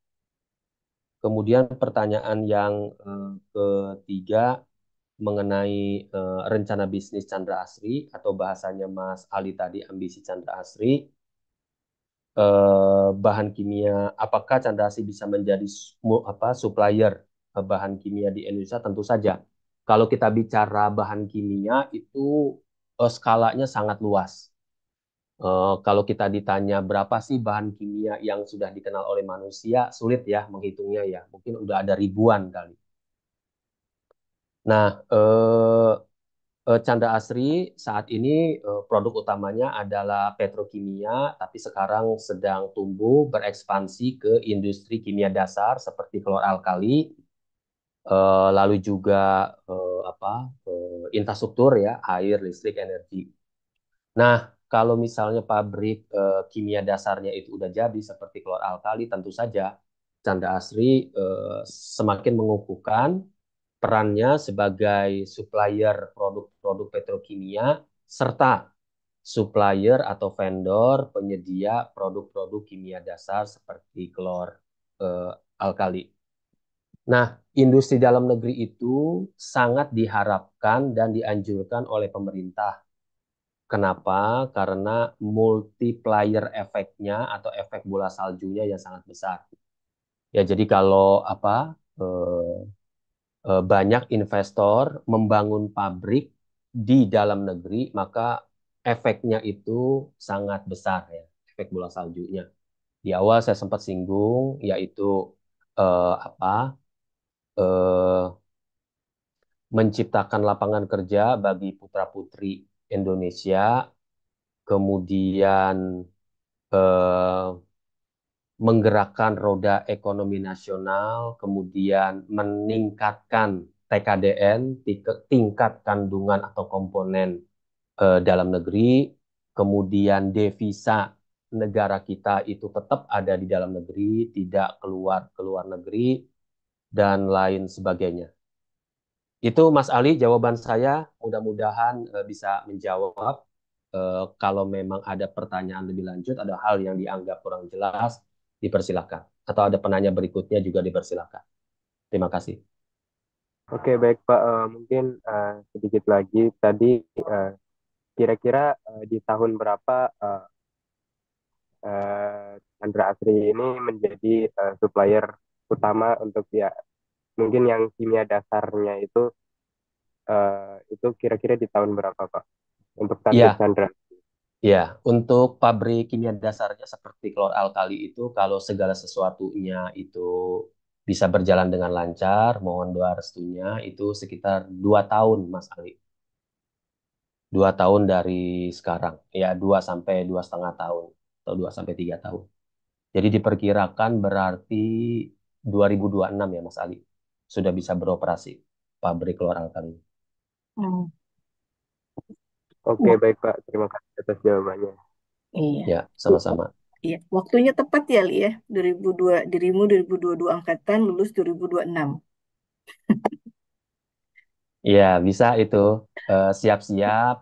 Kemudian pertanyaan yang eh, ketiga mengenai eh, rencana bisnis Chandra Asri atau bahasanya Mas Ali tadi ambisi Chandra Asri. Eh, bahan kimia, apakah Chandra Asri bisa menjadi apa supplier bahan kimia di Indonesia? Tentu saja. Kalau kita bicara bahan kimia itu skalanya sangat luas. Uh, kalau kita ditanya berapa sih bahan kimia yang sudah dikenal oleh manusia, sulit ya menghitungnya ya. Mungkin udah ada ribuan kali. Nah, uh, eh, uh, eh, Canda Asri saat ini produk utamanya adalah petrokimia, tapi sekarang sedang tumbuh berekspansi ke industri kimia dasar seperti kloralkali, lalu juga apa infrastruktur ya, air, listrik, energi. Nah, kalau misalnya pabrik e, kimia dasarnya itu udah jadi seperti klor alkali, tentu saja Canda Asri e, semakin mengukuhkan perannya sebagai supplier produk-produk petrokimia serta supplier atau vendor penyedia produk-produk kimia dasar seperti klor e, alkali. Nah, industri dalam negeri itu sangat diharapkan dan dianjurkan oleh pemerintah Kenapa? Karena multiplier efeknya atau efek bola saljunya yang sangat besar. Ya, jadi kalau apa eh, eh, banyak investor membangun pabrik di dalam negeri, maka efeknya itu sangat besar ya, efek bola saljunya. Di awal saya sempat singgung yaitu eh, apa? Eh, menciptakan lapangan kerja bagi putra-putri Indonesia, kemudian eh, menggerakkan roda ekonomi nasional, kemudian meningkatkan TKDN, tingkat kandungan atau komponen eh, dalam negeri, kemudian devisa negara kita itu tetap ada di dalam negeri, tidak keluar ke luar negeri, dan lain sebagainya. Itu Mas Ali jawaban saya mudah-mudahan uh, bisa menjawab. Uh, kalau memang ada pertanyaan lebih lanjut, ada hal yang dianggap kurang jelas, dipersilakan. Atau ada penanya berikutnya juga dipersilakan. Terima kasih. Oke, baik Pak. Uh, mungkin uh, sedikit lagi tadi kira-kira uh, di tahun berapa uh, uh, Andra Asri ini menjadi uh, supplier utama untuk ya mungkin yang kimia dasarnya itu uh, itu kira-kira di tahun berapa Pak untuk tadi ya. Sandra? Ya, untuk pabrik kimia dasarnya seperti klor alkali itu kalau segala sesuatunya itu bisa berjalan dengan lancar, mohon doa restunya itu sekitar dua tahun Mas Ali. Dua tahun dari sekarang, ya dua sampai dua setengah tahun atau dua sampai tiga tahun. Jadi diperkirakan berarti 2026 ya Mas Ali sudah bisa beroperasi pabrik keluar alkali. Hmm. Oke, okay, baik Pak. Terima kasih atas jawabannya. Iya. Ya, sama-sama. Iya, waktunya tepat ya, Li ya. 2002 dirimu 2022 angkatan lulus 2026. Iya, bisa itu. siap eh, siap-siap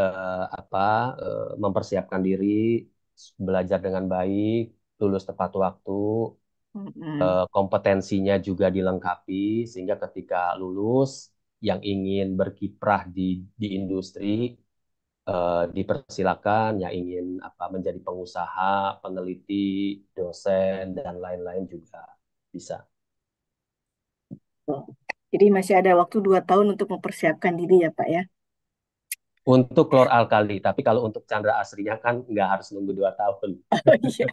uh, apa uh, mempersiapkan diri, belajar dengan baik, lulus tepat waktu, mm-hmm. kompetensinya juga dilengkapi sehingga ketika lulus yang ingin berkiprah di di industri uh, dipersilakan yang ingin apa menjadi pengusaha, peneliti, dosen dan lain-lain juga bisa. Oh, jadi masih ada waktu dua tahun untuk mempersiapkan diri ya Pak ya. Untuk klor alkali, tapi kalau untuk Chandra aslinya kan nggak harus nunggu dua tahun. Oh, iya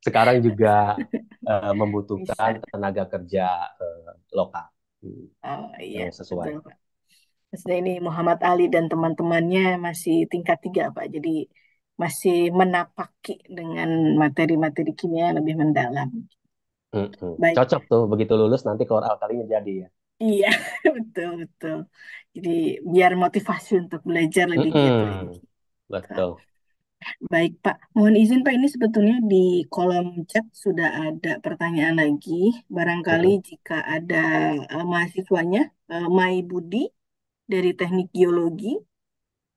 sekarang juga uh, membutuhkan Bisa. tenaga kerja uh, lokal hmm. oh, iya, yang sesuai. Maksudnya ini Muhammad Ali dan teman-temannya masih tingkat tiga Pak, jadi masih menapaki dengan materi-materi kimia yang lebih mendalam. Hmm, -hmm. Cocok tuh begitu lulus nanti keluar alkalinya jadi ya. Iya, betul betul. Jadi biar motivasi untuk belajar lebih -hmm. gitu. Betul. Baik, Pak. Mohon izin, Pak. Ini sebetulnya di kolom chat sudah ada pertanyaan lagi. Barangkali Betul. Iya. jika ada uh, mahasiswanya, uh, Mai Budi dari Teknik Geologi,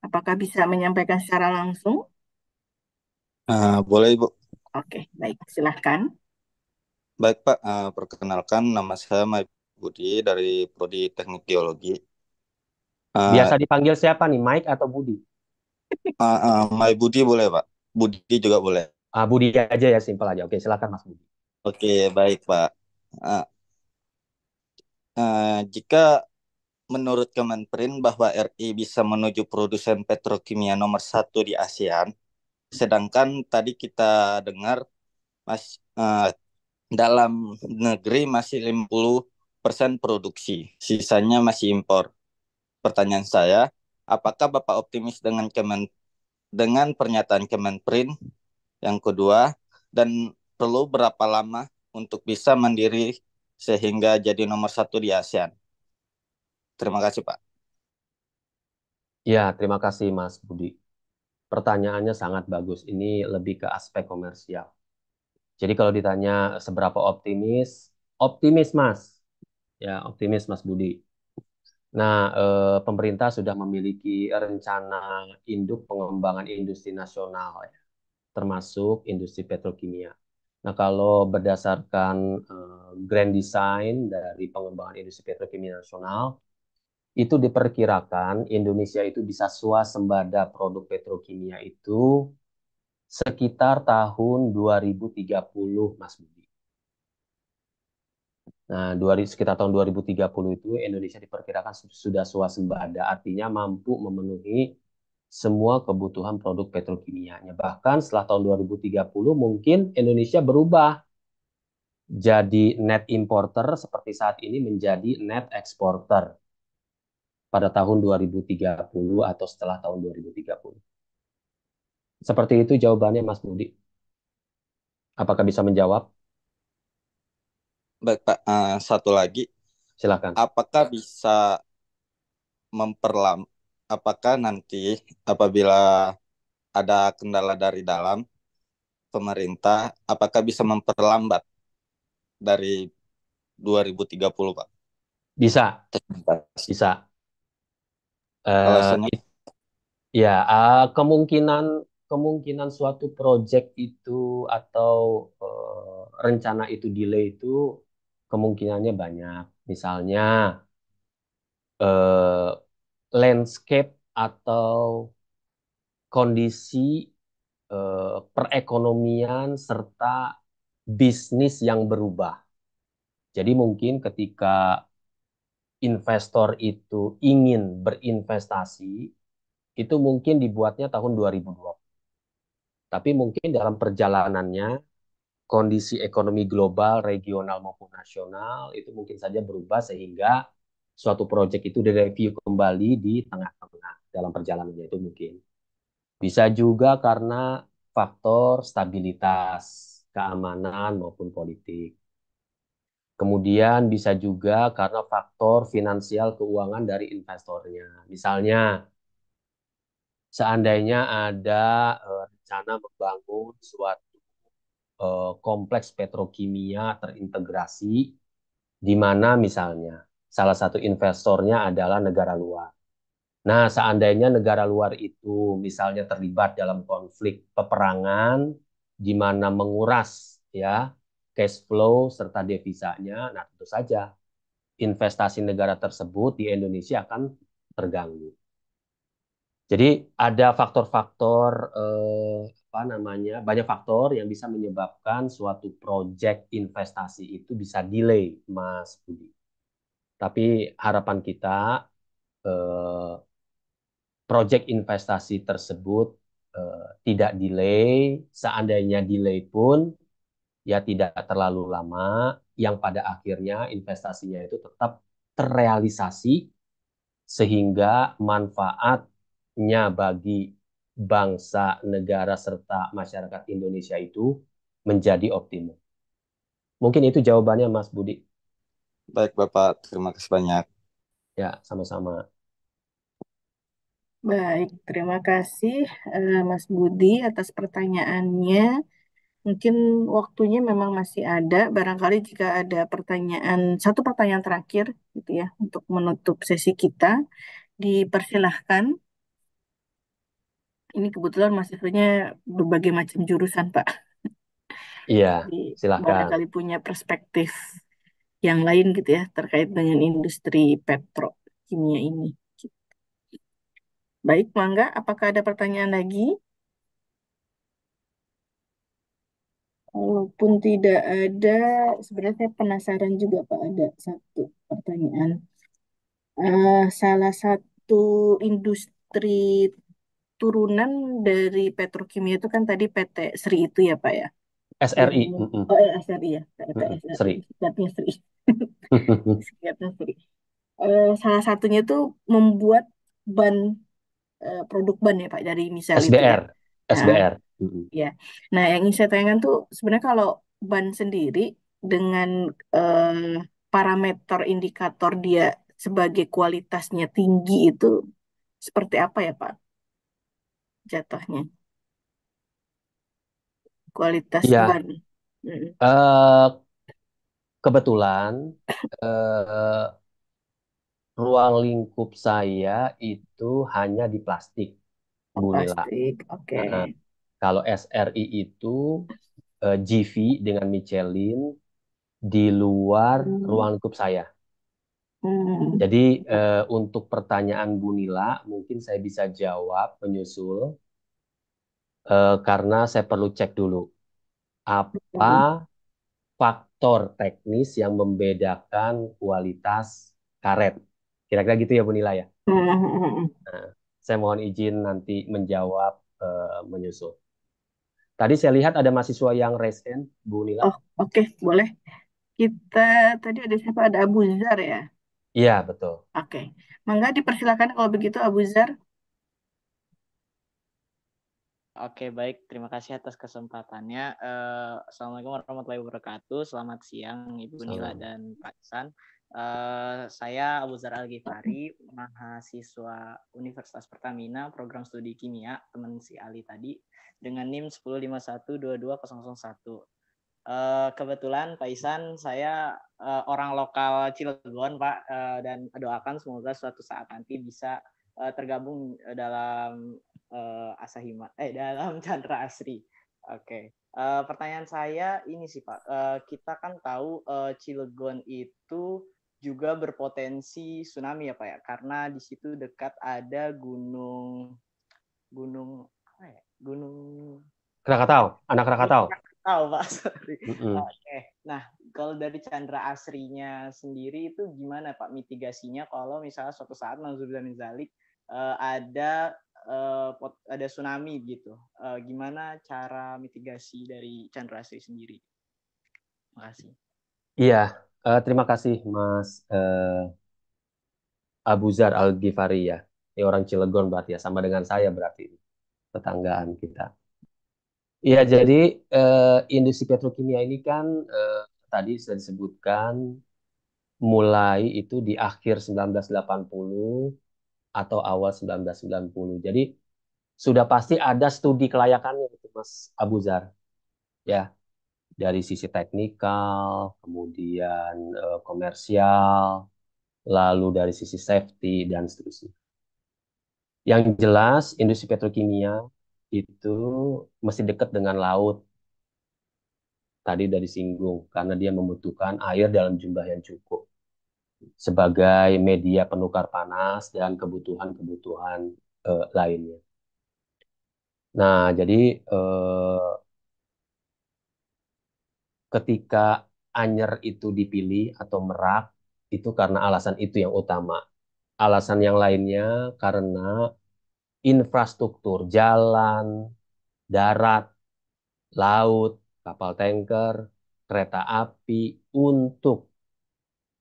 apakah bisa menyampaikan secara langsung? Uh, boleh, Ibu. Oke, baik. Silahkan. Baik, Pak. Uh, perkenalkan, nama saya Mai Budi dari Prodi Teknik Geologi. Uh, Biasa dipanggil siapa nih, Mike atau Budi? uh, ah, uh, ah, my Budi boleh Pak. Budi juga boleh. Ah Budi aja ya, simpel aja. Oke, silakan Mas Budi. Oke, baik Pak. Uh, uh, jika menurut Kemenperin bahwa RI bisa menuju produsen petrokimia nomor satu di ASEAN, sedangkan tadi kita dengar mas uh, dalam negeri masih 50 persen produksi, sisanya masih impor. Pertanyaan saya, Apakah Bapak optimis dengan Kemen dengan pernyataan Kemenprin? Yang kedua, dan perlu berapa lama untuk bisa mandiri sehingga jadi nomor satu di ASEAN? Terima kasih, Pak. Ya, terima kasih, Mas Budi. Pertanyaannya sangat bagus. Ini lebih ke aspek komersial. Jadi kalau ditanya seberapa optimis, optimis, Mas. Ya, optimis, Mas Budi. Nah, eh, pemerintah sudah memiliki rencana induk pengembangan industri nasional, ya, termasuk industri petrokimia. Nah, kalau berdasarkan eh, grand design dari pengembangan industri petrokimia nasional, itu diperkirakan Indonesia itu bisa swasembada produk petrokimia itu sekitar tahun 2030, Mas Budi. Nah, sekitar tahun 2030 itu Indonesia diperkirakan sudah swasembada, artinya mampu memenuhi semua kebutuhan produk petrokimianya. Bahkan setelah tahun 2030 mungkin Indonesia berubah jadi net importer seperti saat ini menjadi net exporter pada tahun 2030 atau setelah tahun 2030. Seperti itu jawabannya Mas Budi. Apakah bisa menjawab? Baik Pak, uh, satu lagi. Silakan. Apakah bisa memperlam apakah nanti apabila ada kendala dari dalam pemerintah apakah bisa memperlambat dari 2030 Pak? Bisa. Bisa. Uh, ya, uh, kemungkinan kemungkinan suatu proyek itu atau uh, rencana itu delay itu kemungkinannya banyak. Misalnya eh, landscape atau kondisi eh, perekonomian serta bisnis yang berubah. Jadi mungkin ketika investor itu ingin berinvestasi, itu mungkin dibuatnya tahun 2020. Tapi mungkin dalam perjalanannya kondisi ekonomi global, regional maupun nasional itu mungkin saja berubah sehingga suatu proyek itu direview kembali di tengah-tengah dalam perjalanannya itu mungkin. Bisa juga karena faktor stabilitas, keamanan maupun politik. Kemudian bisa juga karena faktor finansial keuangan dari investornya. Misalnya seandainya ada eh, rencana membangun suatu Eh, kompleks petrokimia terintegrasi di mana misalnya salah satu investornya adalah negara luar. Nah, seandainya negara luar itu misalnya terlibat dalam konflik peperangan di mana menguras ya cash flow serta devisanya, nah tentu saja investasi negara tersebut di Indonesia akan terganggu. Jadi ada faktor-faktor eh, apa namanya banyak faktor yang bisa menyebabkan suatu proyek investasi itu bisa delay, Mas Budi. Tapi harapan kita eh, proyek investasi tersebut eh, tidak delay, seandainya delay pun ya tidak terlalu lama, yang pada akhirnya investasinya itu tetap terrealisasi sehingga manfaatnya bagi bangsa, negara, serta masyarakat Indonesia itu menjadi optimum. Mungkin itu jawabannya Mas Budi. Baik Bapak, terima kasih banyak. Ya, sama-sama. Baik, terima kasih eh, Mas Budi atas pertanyaannya. Mungkin waktunya memang masih ada. Barangkali jika ada pertanyaan, satu pertanyaan terakhir gitu ya untuk menutup sesi kita, dipersilahkan ini kebetulan Mas Ifrinya berbagai macam jurusan, Pak. Iya, Jadi, kali punya perspektif yang lain gitu ya terkait dengan industri petro kimia ini. Baik, Mangga, apakah ada pertanyaan lagi? Walaupun tidak ada, sebenarnya saya penasaran juga Pak ada satu pertanyaan. Uh, salah satu industri turunan dari petrokimia itu kan tadi PT Sri itu ya Pak ya? Oh, eh, ya SRI. Oh ya SRI ya. PT Sri. Singkatnya Sri. Singkatnya Sri. Uh, eh, salah satunya itu membuat ban eh, produk ban ya Pak dari misalnya SBR. Itu, ya. SBR. Nah, ya. Nah yang ingin saya tanyakan tuh sebenarnya kalau ban sendiri dengan uh, parameter indikator dia sebagai kualitasnya tinggi itu seperti apa ya Pak? jatuhnya. Kualitas ya ban. Mm. Eh, kebetulan uh, ruang lingkup saya itu hanya di plastik, Oh, Bu plastik. Oke. kalau SRI itu uh, eh, GV dengan Michelin di luar Hmm. ruang lingkup saya. Hmm. Jadi uh, untuk pertanyaan Bu Nila mungkin saya bisa jawab menyusul uh, karena saya perlu cek dulu apa hmm. faktor teknis yang membedakan kualitas karet. Kira-kira gitu ya Bu Nila ya. Hmm, nah, saya mohon izin nanti menjawab uh, menyusul. Tadi saya lihat ada mahasiswa yang resen, Bu Nila. Oh, oke, okay. boleh. Kita tadi ada siapa? Ada Abu Zar ya? Iya, betul. Oke. Mangga dipersilakan kalau begitu Abu Zar. Oke, baik. Terima kasih atas kesempatannya. Uh, Assalamualaikum warahmatullahi wabarakatuh. Selamat siang, Ibu Salam. Nila dan Pak Isan. Uh, eh, saya Abu Zar Al-Ghifari, mahasiswa Universitas Pertamina, program studi kimia, teman si Ali tadi, dengan NIM satu. Eh, kebetulan Pak Isan saya uh, orang lokal Cilegon Pak uh, dan doakan semoga suatu saat nanti bisa uh, tergabung dalam uh, Asahima eh dalam Chandra Asri. Oke. Okay. Uh, pertanyaan saya ini sih Pak, uh, kita kan tahu uh, Cilegon itu juga berpotensi tsunami ya Pak ya karena di situ dekat ada gunung gunung apa ya? Gunung Krakatau, anak Krakatau tahu Pak, sorry. Mm -hmm. Oke. Nah, kalau dari Chandra Asrinya sendiri itu gimana Pak mitigasinya kalau misalnya suatu saat Mas min zalik uh, eh, ada eh, ada tsunami gitu. Eh, gimana cara mitigasi dari Chandra Asri sendiri? Makasih. Iya, terima kasih Mas uh, Abu Al Ghifari ya. Ini orang Cilegon berarti ya, sama dengan saya berarti tetanggaan kita. Ya jadi uh, industri petrokimia ini kan uh, tadi sudah disebutkan mulai itu di akhir 1980 atau awal 1990. Jadi sudah pasti ada studi kelayakannya itu Mas Abu Zar Ya, dari sisi teknikal, kemudian uh, komersial, lalu dari sisi safety dan seterusnya. Yang jelas industri petrokimia itu mesti dekat dengan laut. Tadi dari singgung karena dia membutuhkan air dalam jumlah yang cukup sebagai media penukar panas dan kebutuhan-kebutuhan eh, lainnya. Nah, jadi eh, ketika Anyer itu dipilih atau Merak itu karena alasan itu yang utama. Alasan yang lainnya karena infrastruktur jalan, darat, laut, kapal tanker, kereta api untuk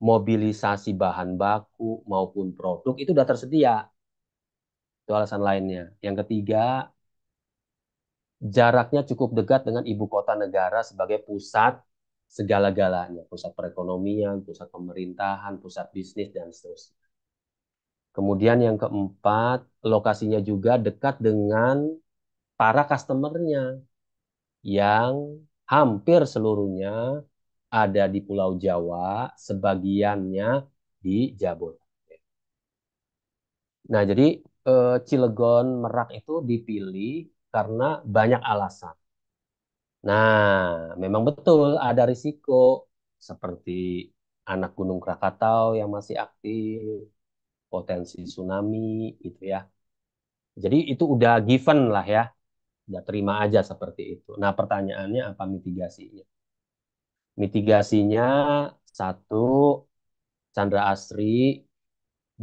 mobilisasi bahan baku maupun produk itu sudah tersedia. Itu alasan lainnya. Yang ketiga, jaraknya cukup dekat dengan ibu kota negara sebagai pusat segala-galanya, pusat perekonomian, pusat pemerintahan, pusat bisnis, dan seterusnya. Kemudian yang keempat, lokasinya juga dekat dengan para customernya yang hampir seluruhnya ada di Pulau Jawa, sebagiannya di Jabodetabek. Nah, jadi eh, Cilegon, Merak itu dipilih karena banyak alasan. Nah, memang betul ada risiko seperti anak Gunung Krakatau yang masih aktif, potensi tsunami itu ya. Jadi itu udah given lah ya. Udah terima aja seperti itu. Nah, pertanyaannya apa mitigasinya? Mitigasinya satu Chandra Asri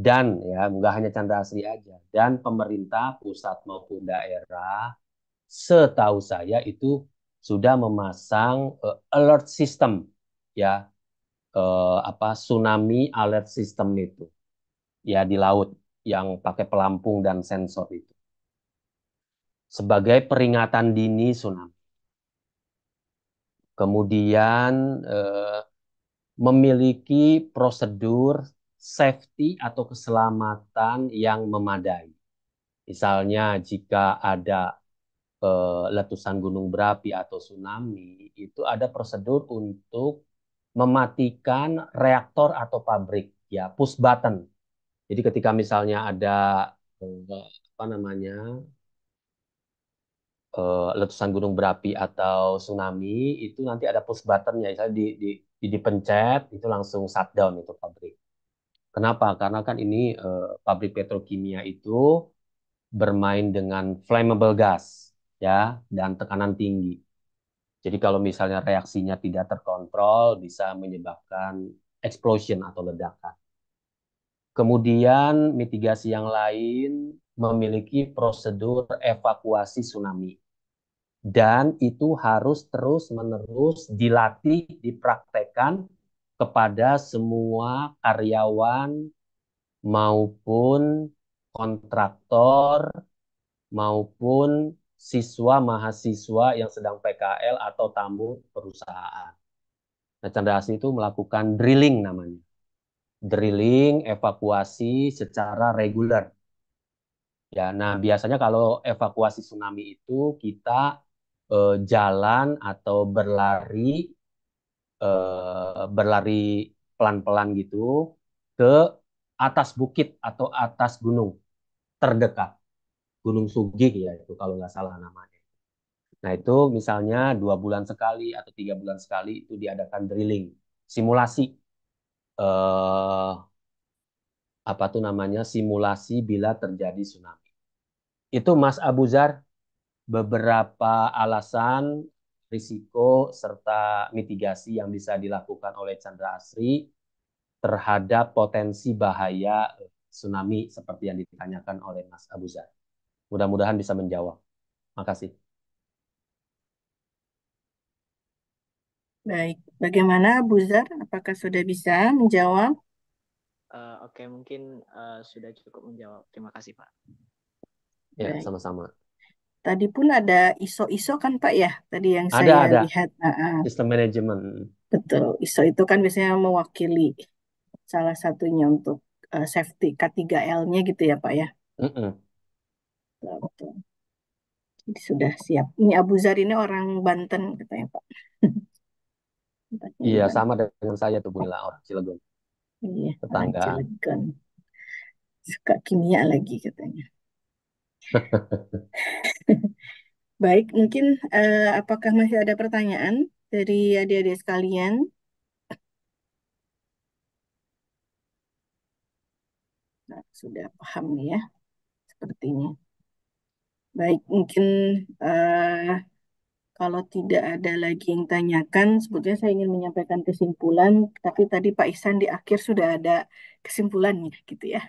dan ya nggak hanya Chandra Asri aja dan pemerintah pusat maupun daerah setahu saya itu sudah memasang uh, alert system ya uh, apa tsunami alert system itu ya di laut yang pakai pelampung dan sensor itu. Sebagai peringatan dini tsunami. Kemudian eh, memiliki prosedur safety atau keselamatan yang memadai. Misalnya jika ada eh, letusan gunung berapi atau tsunami, itu ada prosedur untuk mematikan reaktor atau pabrik, ya push button jadi ketika misalnya ada eh, apa namanya eh, letusan gunung berapi atau tsunami itu nanti ada push buttonnya, misalnya di, di, di dipencet itu langsung shutdown itu pabrik. Kenapa? Karena kan ini eh, pabrik petrokimia itu bermain dengan flammable gas ya dan tekanan tinggi. Jadi kalau misalnya reaksinya tidak terkontrol bisa menyebabkan explosion atau ledakan. Kemudian mitigasi yang lain memiliki prosedur evakuasi tsunami. Dan itu harus terus-menerus dilatih, dipraktekkan kepada semua karyawan maupun kontraktor maupun siswa mahasiswa yang sedang PKL atau tamu perusahaan. Nah, Chandra Asih itu melakukan drilling namanya drilling evakuasi secara reguler. Ya, nah biasanya kalau evakuasi tsunami itu kita eh, jalan atau berlari eh, berlari pelan-pelan gitu ke atas bukit atau atas gunung terdekat. Gunung Sugih ya itu kalau nggak salah namanya. Nah itu misalnya dua bulan sekali atau tiga bulan sekali itu diadakan drilling, simulasi eh, apa tuh namanya simulasi bila terjadi tsunami. Itu Mas Abu Zar beberapa alasan risiko serta mitigasi yang bisa dilakukan oleh Chandra Asri terhadap potensi bahaya tsunami seperti yang ditanyakan oleh Mas Abu Zar. Mudah-mudahan bisa menjawab. Makasih. Baik, bagaimana Bu Zar? Apakah sudah bisa menjawab? Uh, Oke, okay. mungkin uh, sudah cukup menjawab. Terima kasih, Pak. Ya, sama-sama. Tadi pun ada ISO-ISO kan Pak ya? Tadi yang ada, saya ada. lihat. Uh Sistem manajemen. Betul, ISO itu kan biasanya mewakili salah satunya untuk uh, safety K3L-nya gitu ya Pak ya? Mm -mm. Betul, betul. sudah siap. Ini Abu Zar ini orang Banten katanya Pak. Iya, sama dengan saya tuh Bunda orang Cilegon. Iya, Tetangga. Cilegon. Suka kimia lagi katanya. Baik, mungkin uh, apakah masih ada pertanyaan dari adik-adik sekalian? Nah, sudah paham ya, sepertinya. Baik, mungkin uh, kalau tidak ada lagi yang tanyakan, sebetulnya saya ingin menyampaikan kesimpulan, tapi tadi Pak Ihsan di akhir sudah ada kesimpulannya gitu ya.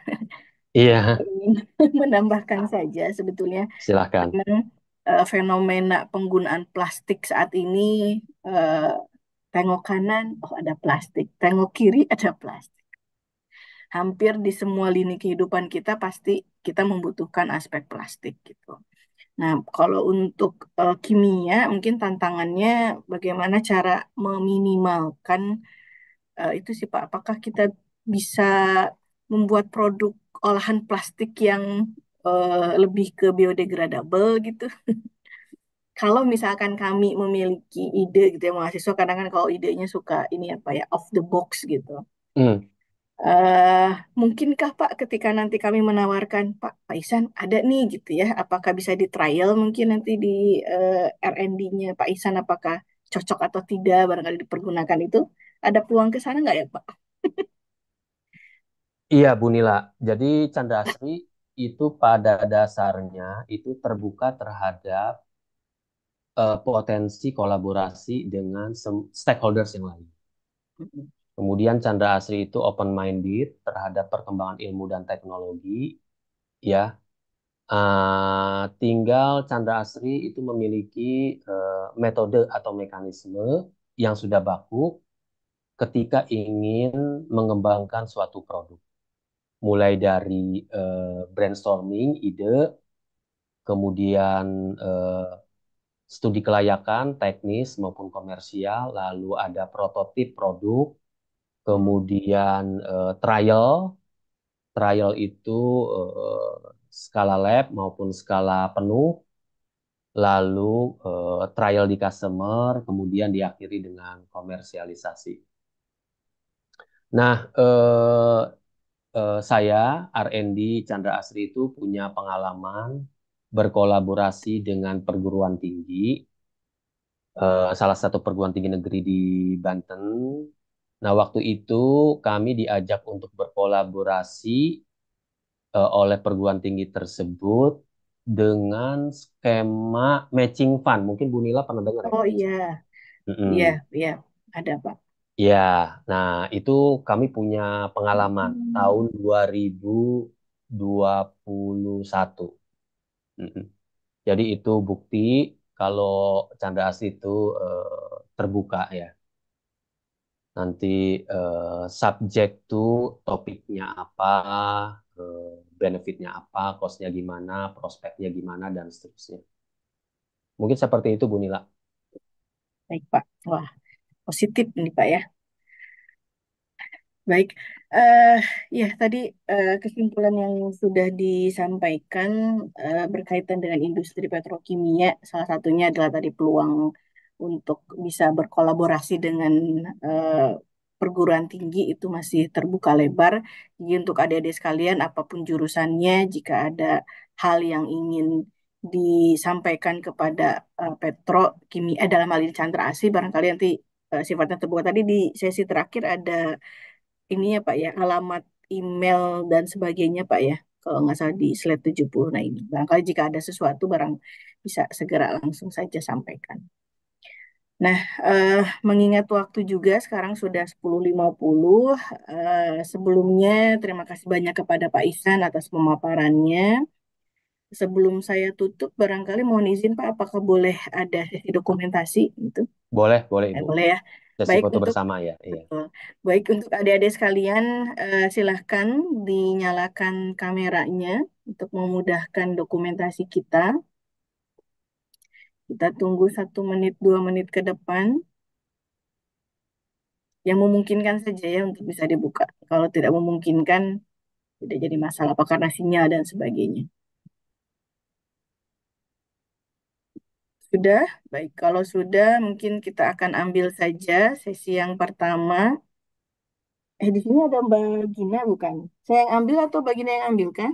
Iya. menambahkan saja sebetulnya. Silakan. Karena, uh, fenomena penggunaan plastik saat ini uh, tengok kanan oh ada plastik, tengok kiri ada plastik. Hampir di semua lini kehidupan kita pasti kita membutuhkan aspek plastik gitu. Nah, kalau untuk uh, kimia, mungkin tantangannya bagaimana cara meminimalkan uh, itu sih Pak. Apakah kita bisa membuat produk olahan plastik yang uh, lebih ke biodegradable gitu? kalau misalkan kami memiliki ide gitu ya mahasiswa kadang kan kalau idenya suka ini apa ya, ya off the box gitu. Hmm. Uh, mungkinkah Pak ketika nanti kami menawarkan Pak Pak Ihsan ada nih gitu ya, apakah bisa di trial mungkin nanti di uh, eh, R&D-nya Pak Isan apakah cocok atau tidak barangkali dipergunakan itu ada peluang ke sana nggak ya Pak? Iya Bu Nila, jadi Chandra Asri itu pada dasarnya itu terbuka terhadap uh, potensi kolaborasi dengan stakeholders yang lain. Kemudian Chandra Asri itu open minded terhadap perkembangan ilmu dan teknologi, ya. Uh, tinggal Chandra Asri itu memiliki uh, metode atau mekanisme yang sudah baku ketika ingin mengembangkan suatu produk. Mulai dari uh, brainstorming ide, kemudian uh, studi kelayakan teknis maupun komersial, lalu ada prototip produk kemudian uh, trial. Trial itu uh, skala lab maupun skala penuh, lalu uh, trial di customer, kemudian diakhiri dengan komersialisasi. Nah, uh, saya R&D Chandra Asri itu punya pengalaman berkolaborasi dengan perguruan tinggi, salah satu perguruan tinggi negeri di Banten, Nah, waktu itu kami diajak untuk berkolaborasi uh, oleh perguruan tinggi tersebut dengan skema matching fund. Mungkin Bu Nila pernah dengar ya? Oh iya. Iya, iya, ada Pak. Ya, nah itu kami punya pengalaman hmm. tahun 2021. Mm-mm. Jadi itu bukti kalau Chandra Asri itu eh, terbuka ya nanti uh, eh, subjek tuh topiknya apa, uh, benefitnya apa, costnya gimana, prospeknya gimana, dan seterusnya. Mungkin seperti itu Bu Nila. Baik Pak, wah positif nih Pak ya. Baik, uh, ya tadi uh, kesimpulan yang sudah disampaikan uh, berkaitan dengan industri petrokimia, salah satunya adalah tadi peluang untuk bisa berkolaborasi dengan uh, perguruan tinggi itu masih terbuka lebar. Jadi untuk adik-adik sekalian apapun jurusannya jika ada hal yang ingin disampaikan kepada uh, Petro Kimi, eh, dalam hal ini Chandra Asi barangkali nanti uh, sifatnya terbuka. Tadi di sesi terakhir ada ini ya Pak ya alamat email dan sebagainya Pak ya. Kalau nggak salah di slide 70 nah ini. Barangkali jika ada sesuatu barang bisa segera langsung saja sampaikan. Nah, uh, mengingat waktu juga sekarang sudah 10.50. uh, eh, sebelumnya terima kasih banyak kepada Pak Ihsan atas pemaparannya. Sebelum saya tutup, barangkali mohon izin Pak, apakah boleh ada dokumentasi gitu? Boleh, boleh eh, Ibu. Eh, boleh ya. Sesi Baik untuk, bersama ya. Iya. Baik untuk adik-adik sekalian, uh, silahkan dinyalakan kameranya untuk memudahkan dokumentasi kita. Kita tunggu satu menit, dua menit ke depan. Yang memungkinkan saja ya untuk bisa dibuka. Kalau tidak memungkinkan, tidak jadi masalah. Apa karena sinyal dan sebagainya. Sudah? Baik, kalau sudah mungkin kita akan ambil saja sesi yang pertama. Eh, di sini ada Mbak Gina bukan? Saya yang ambil atau Mbak Gina yang ambil, kan?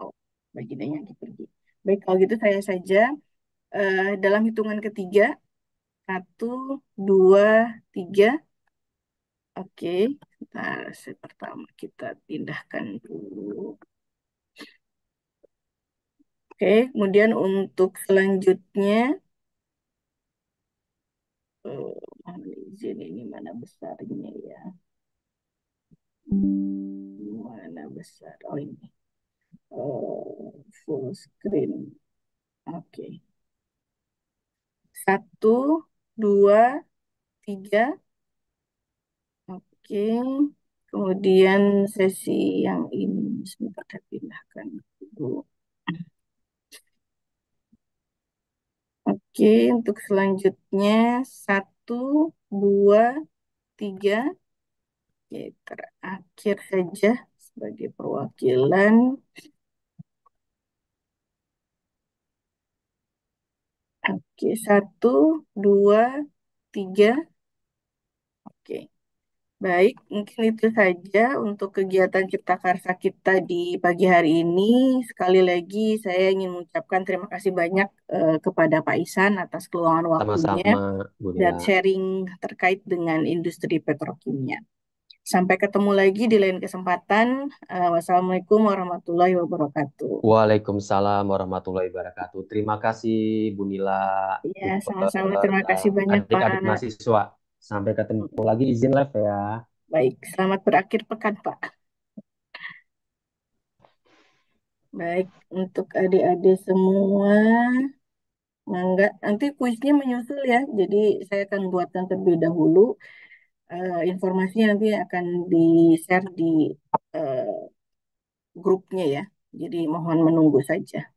Oh, Mbak Gina yang pergi. Baik, kalau gitu saya saja. uh, dalam hitungan ketiga, satu, dua, tiga. Oke, sebentar. Pertama kita pindahkan dulu. Oke, kemudian untuk selanjutnya. Oh, izin ini mana besarnya ya. Mana besar? Oh ini oh, full screen. Oke. Okay. Satu, dua, tiga. Oke. Okay. Kemudian sesi yang ini semoga saya pindahkan dulu. Oke, untuk selanjutnya satu, dua, tiga. Oke, terakhir saja sebagai perwakilan. Oke, satu, dua, tiga. Oke, baik. Mungkin itu saja untuk kegiatan Cipta Karsa kita di pagi hari ini. Sekali lagi, saya ingin mengucapkan terima kasih banyak uh, kepada Pak Isan atas keluangan waktunya Sama-sama, dan sharing terkait dengan industri petrokimia. Sampai ketemu lagi di lain kesempatan. Uh, wassalamualaikum warahmatullahi wabarakatuh. Waalaikumsalam warahmatullahi wabarakatuh. Terima kasih Bu Nila. Iya, sama-sama. Eh, Terima kasih eh, banyak adik -adik Pak. mahasiswa. Sampai ketemu lagi izin live ya. Baik, selamat berakhir pekan Pak. Baik, untuk adik-adik semua, mangga nanti kuisnya menyusul ya. Jadi saya akan buatkan terlebih dahulu uh, informasinya nanti akan di-share di, uh, grupnya ya. Jadi mohon menunggu saja.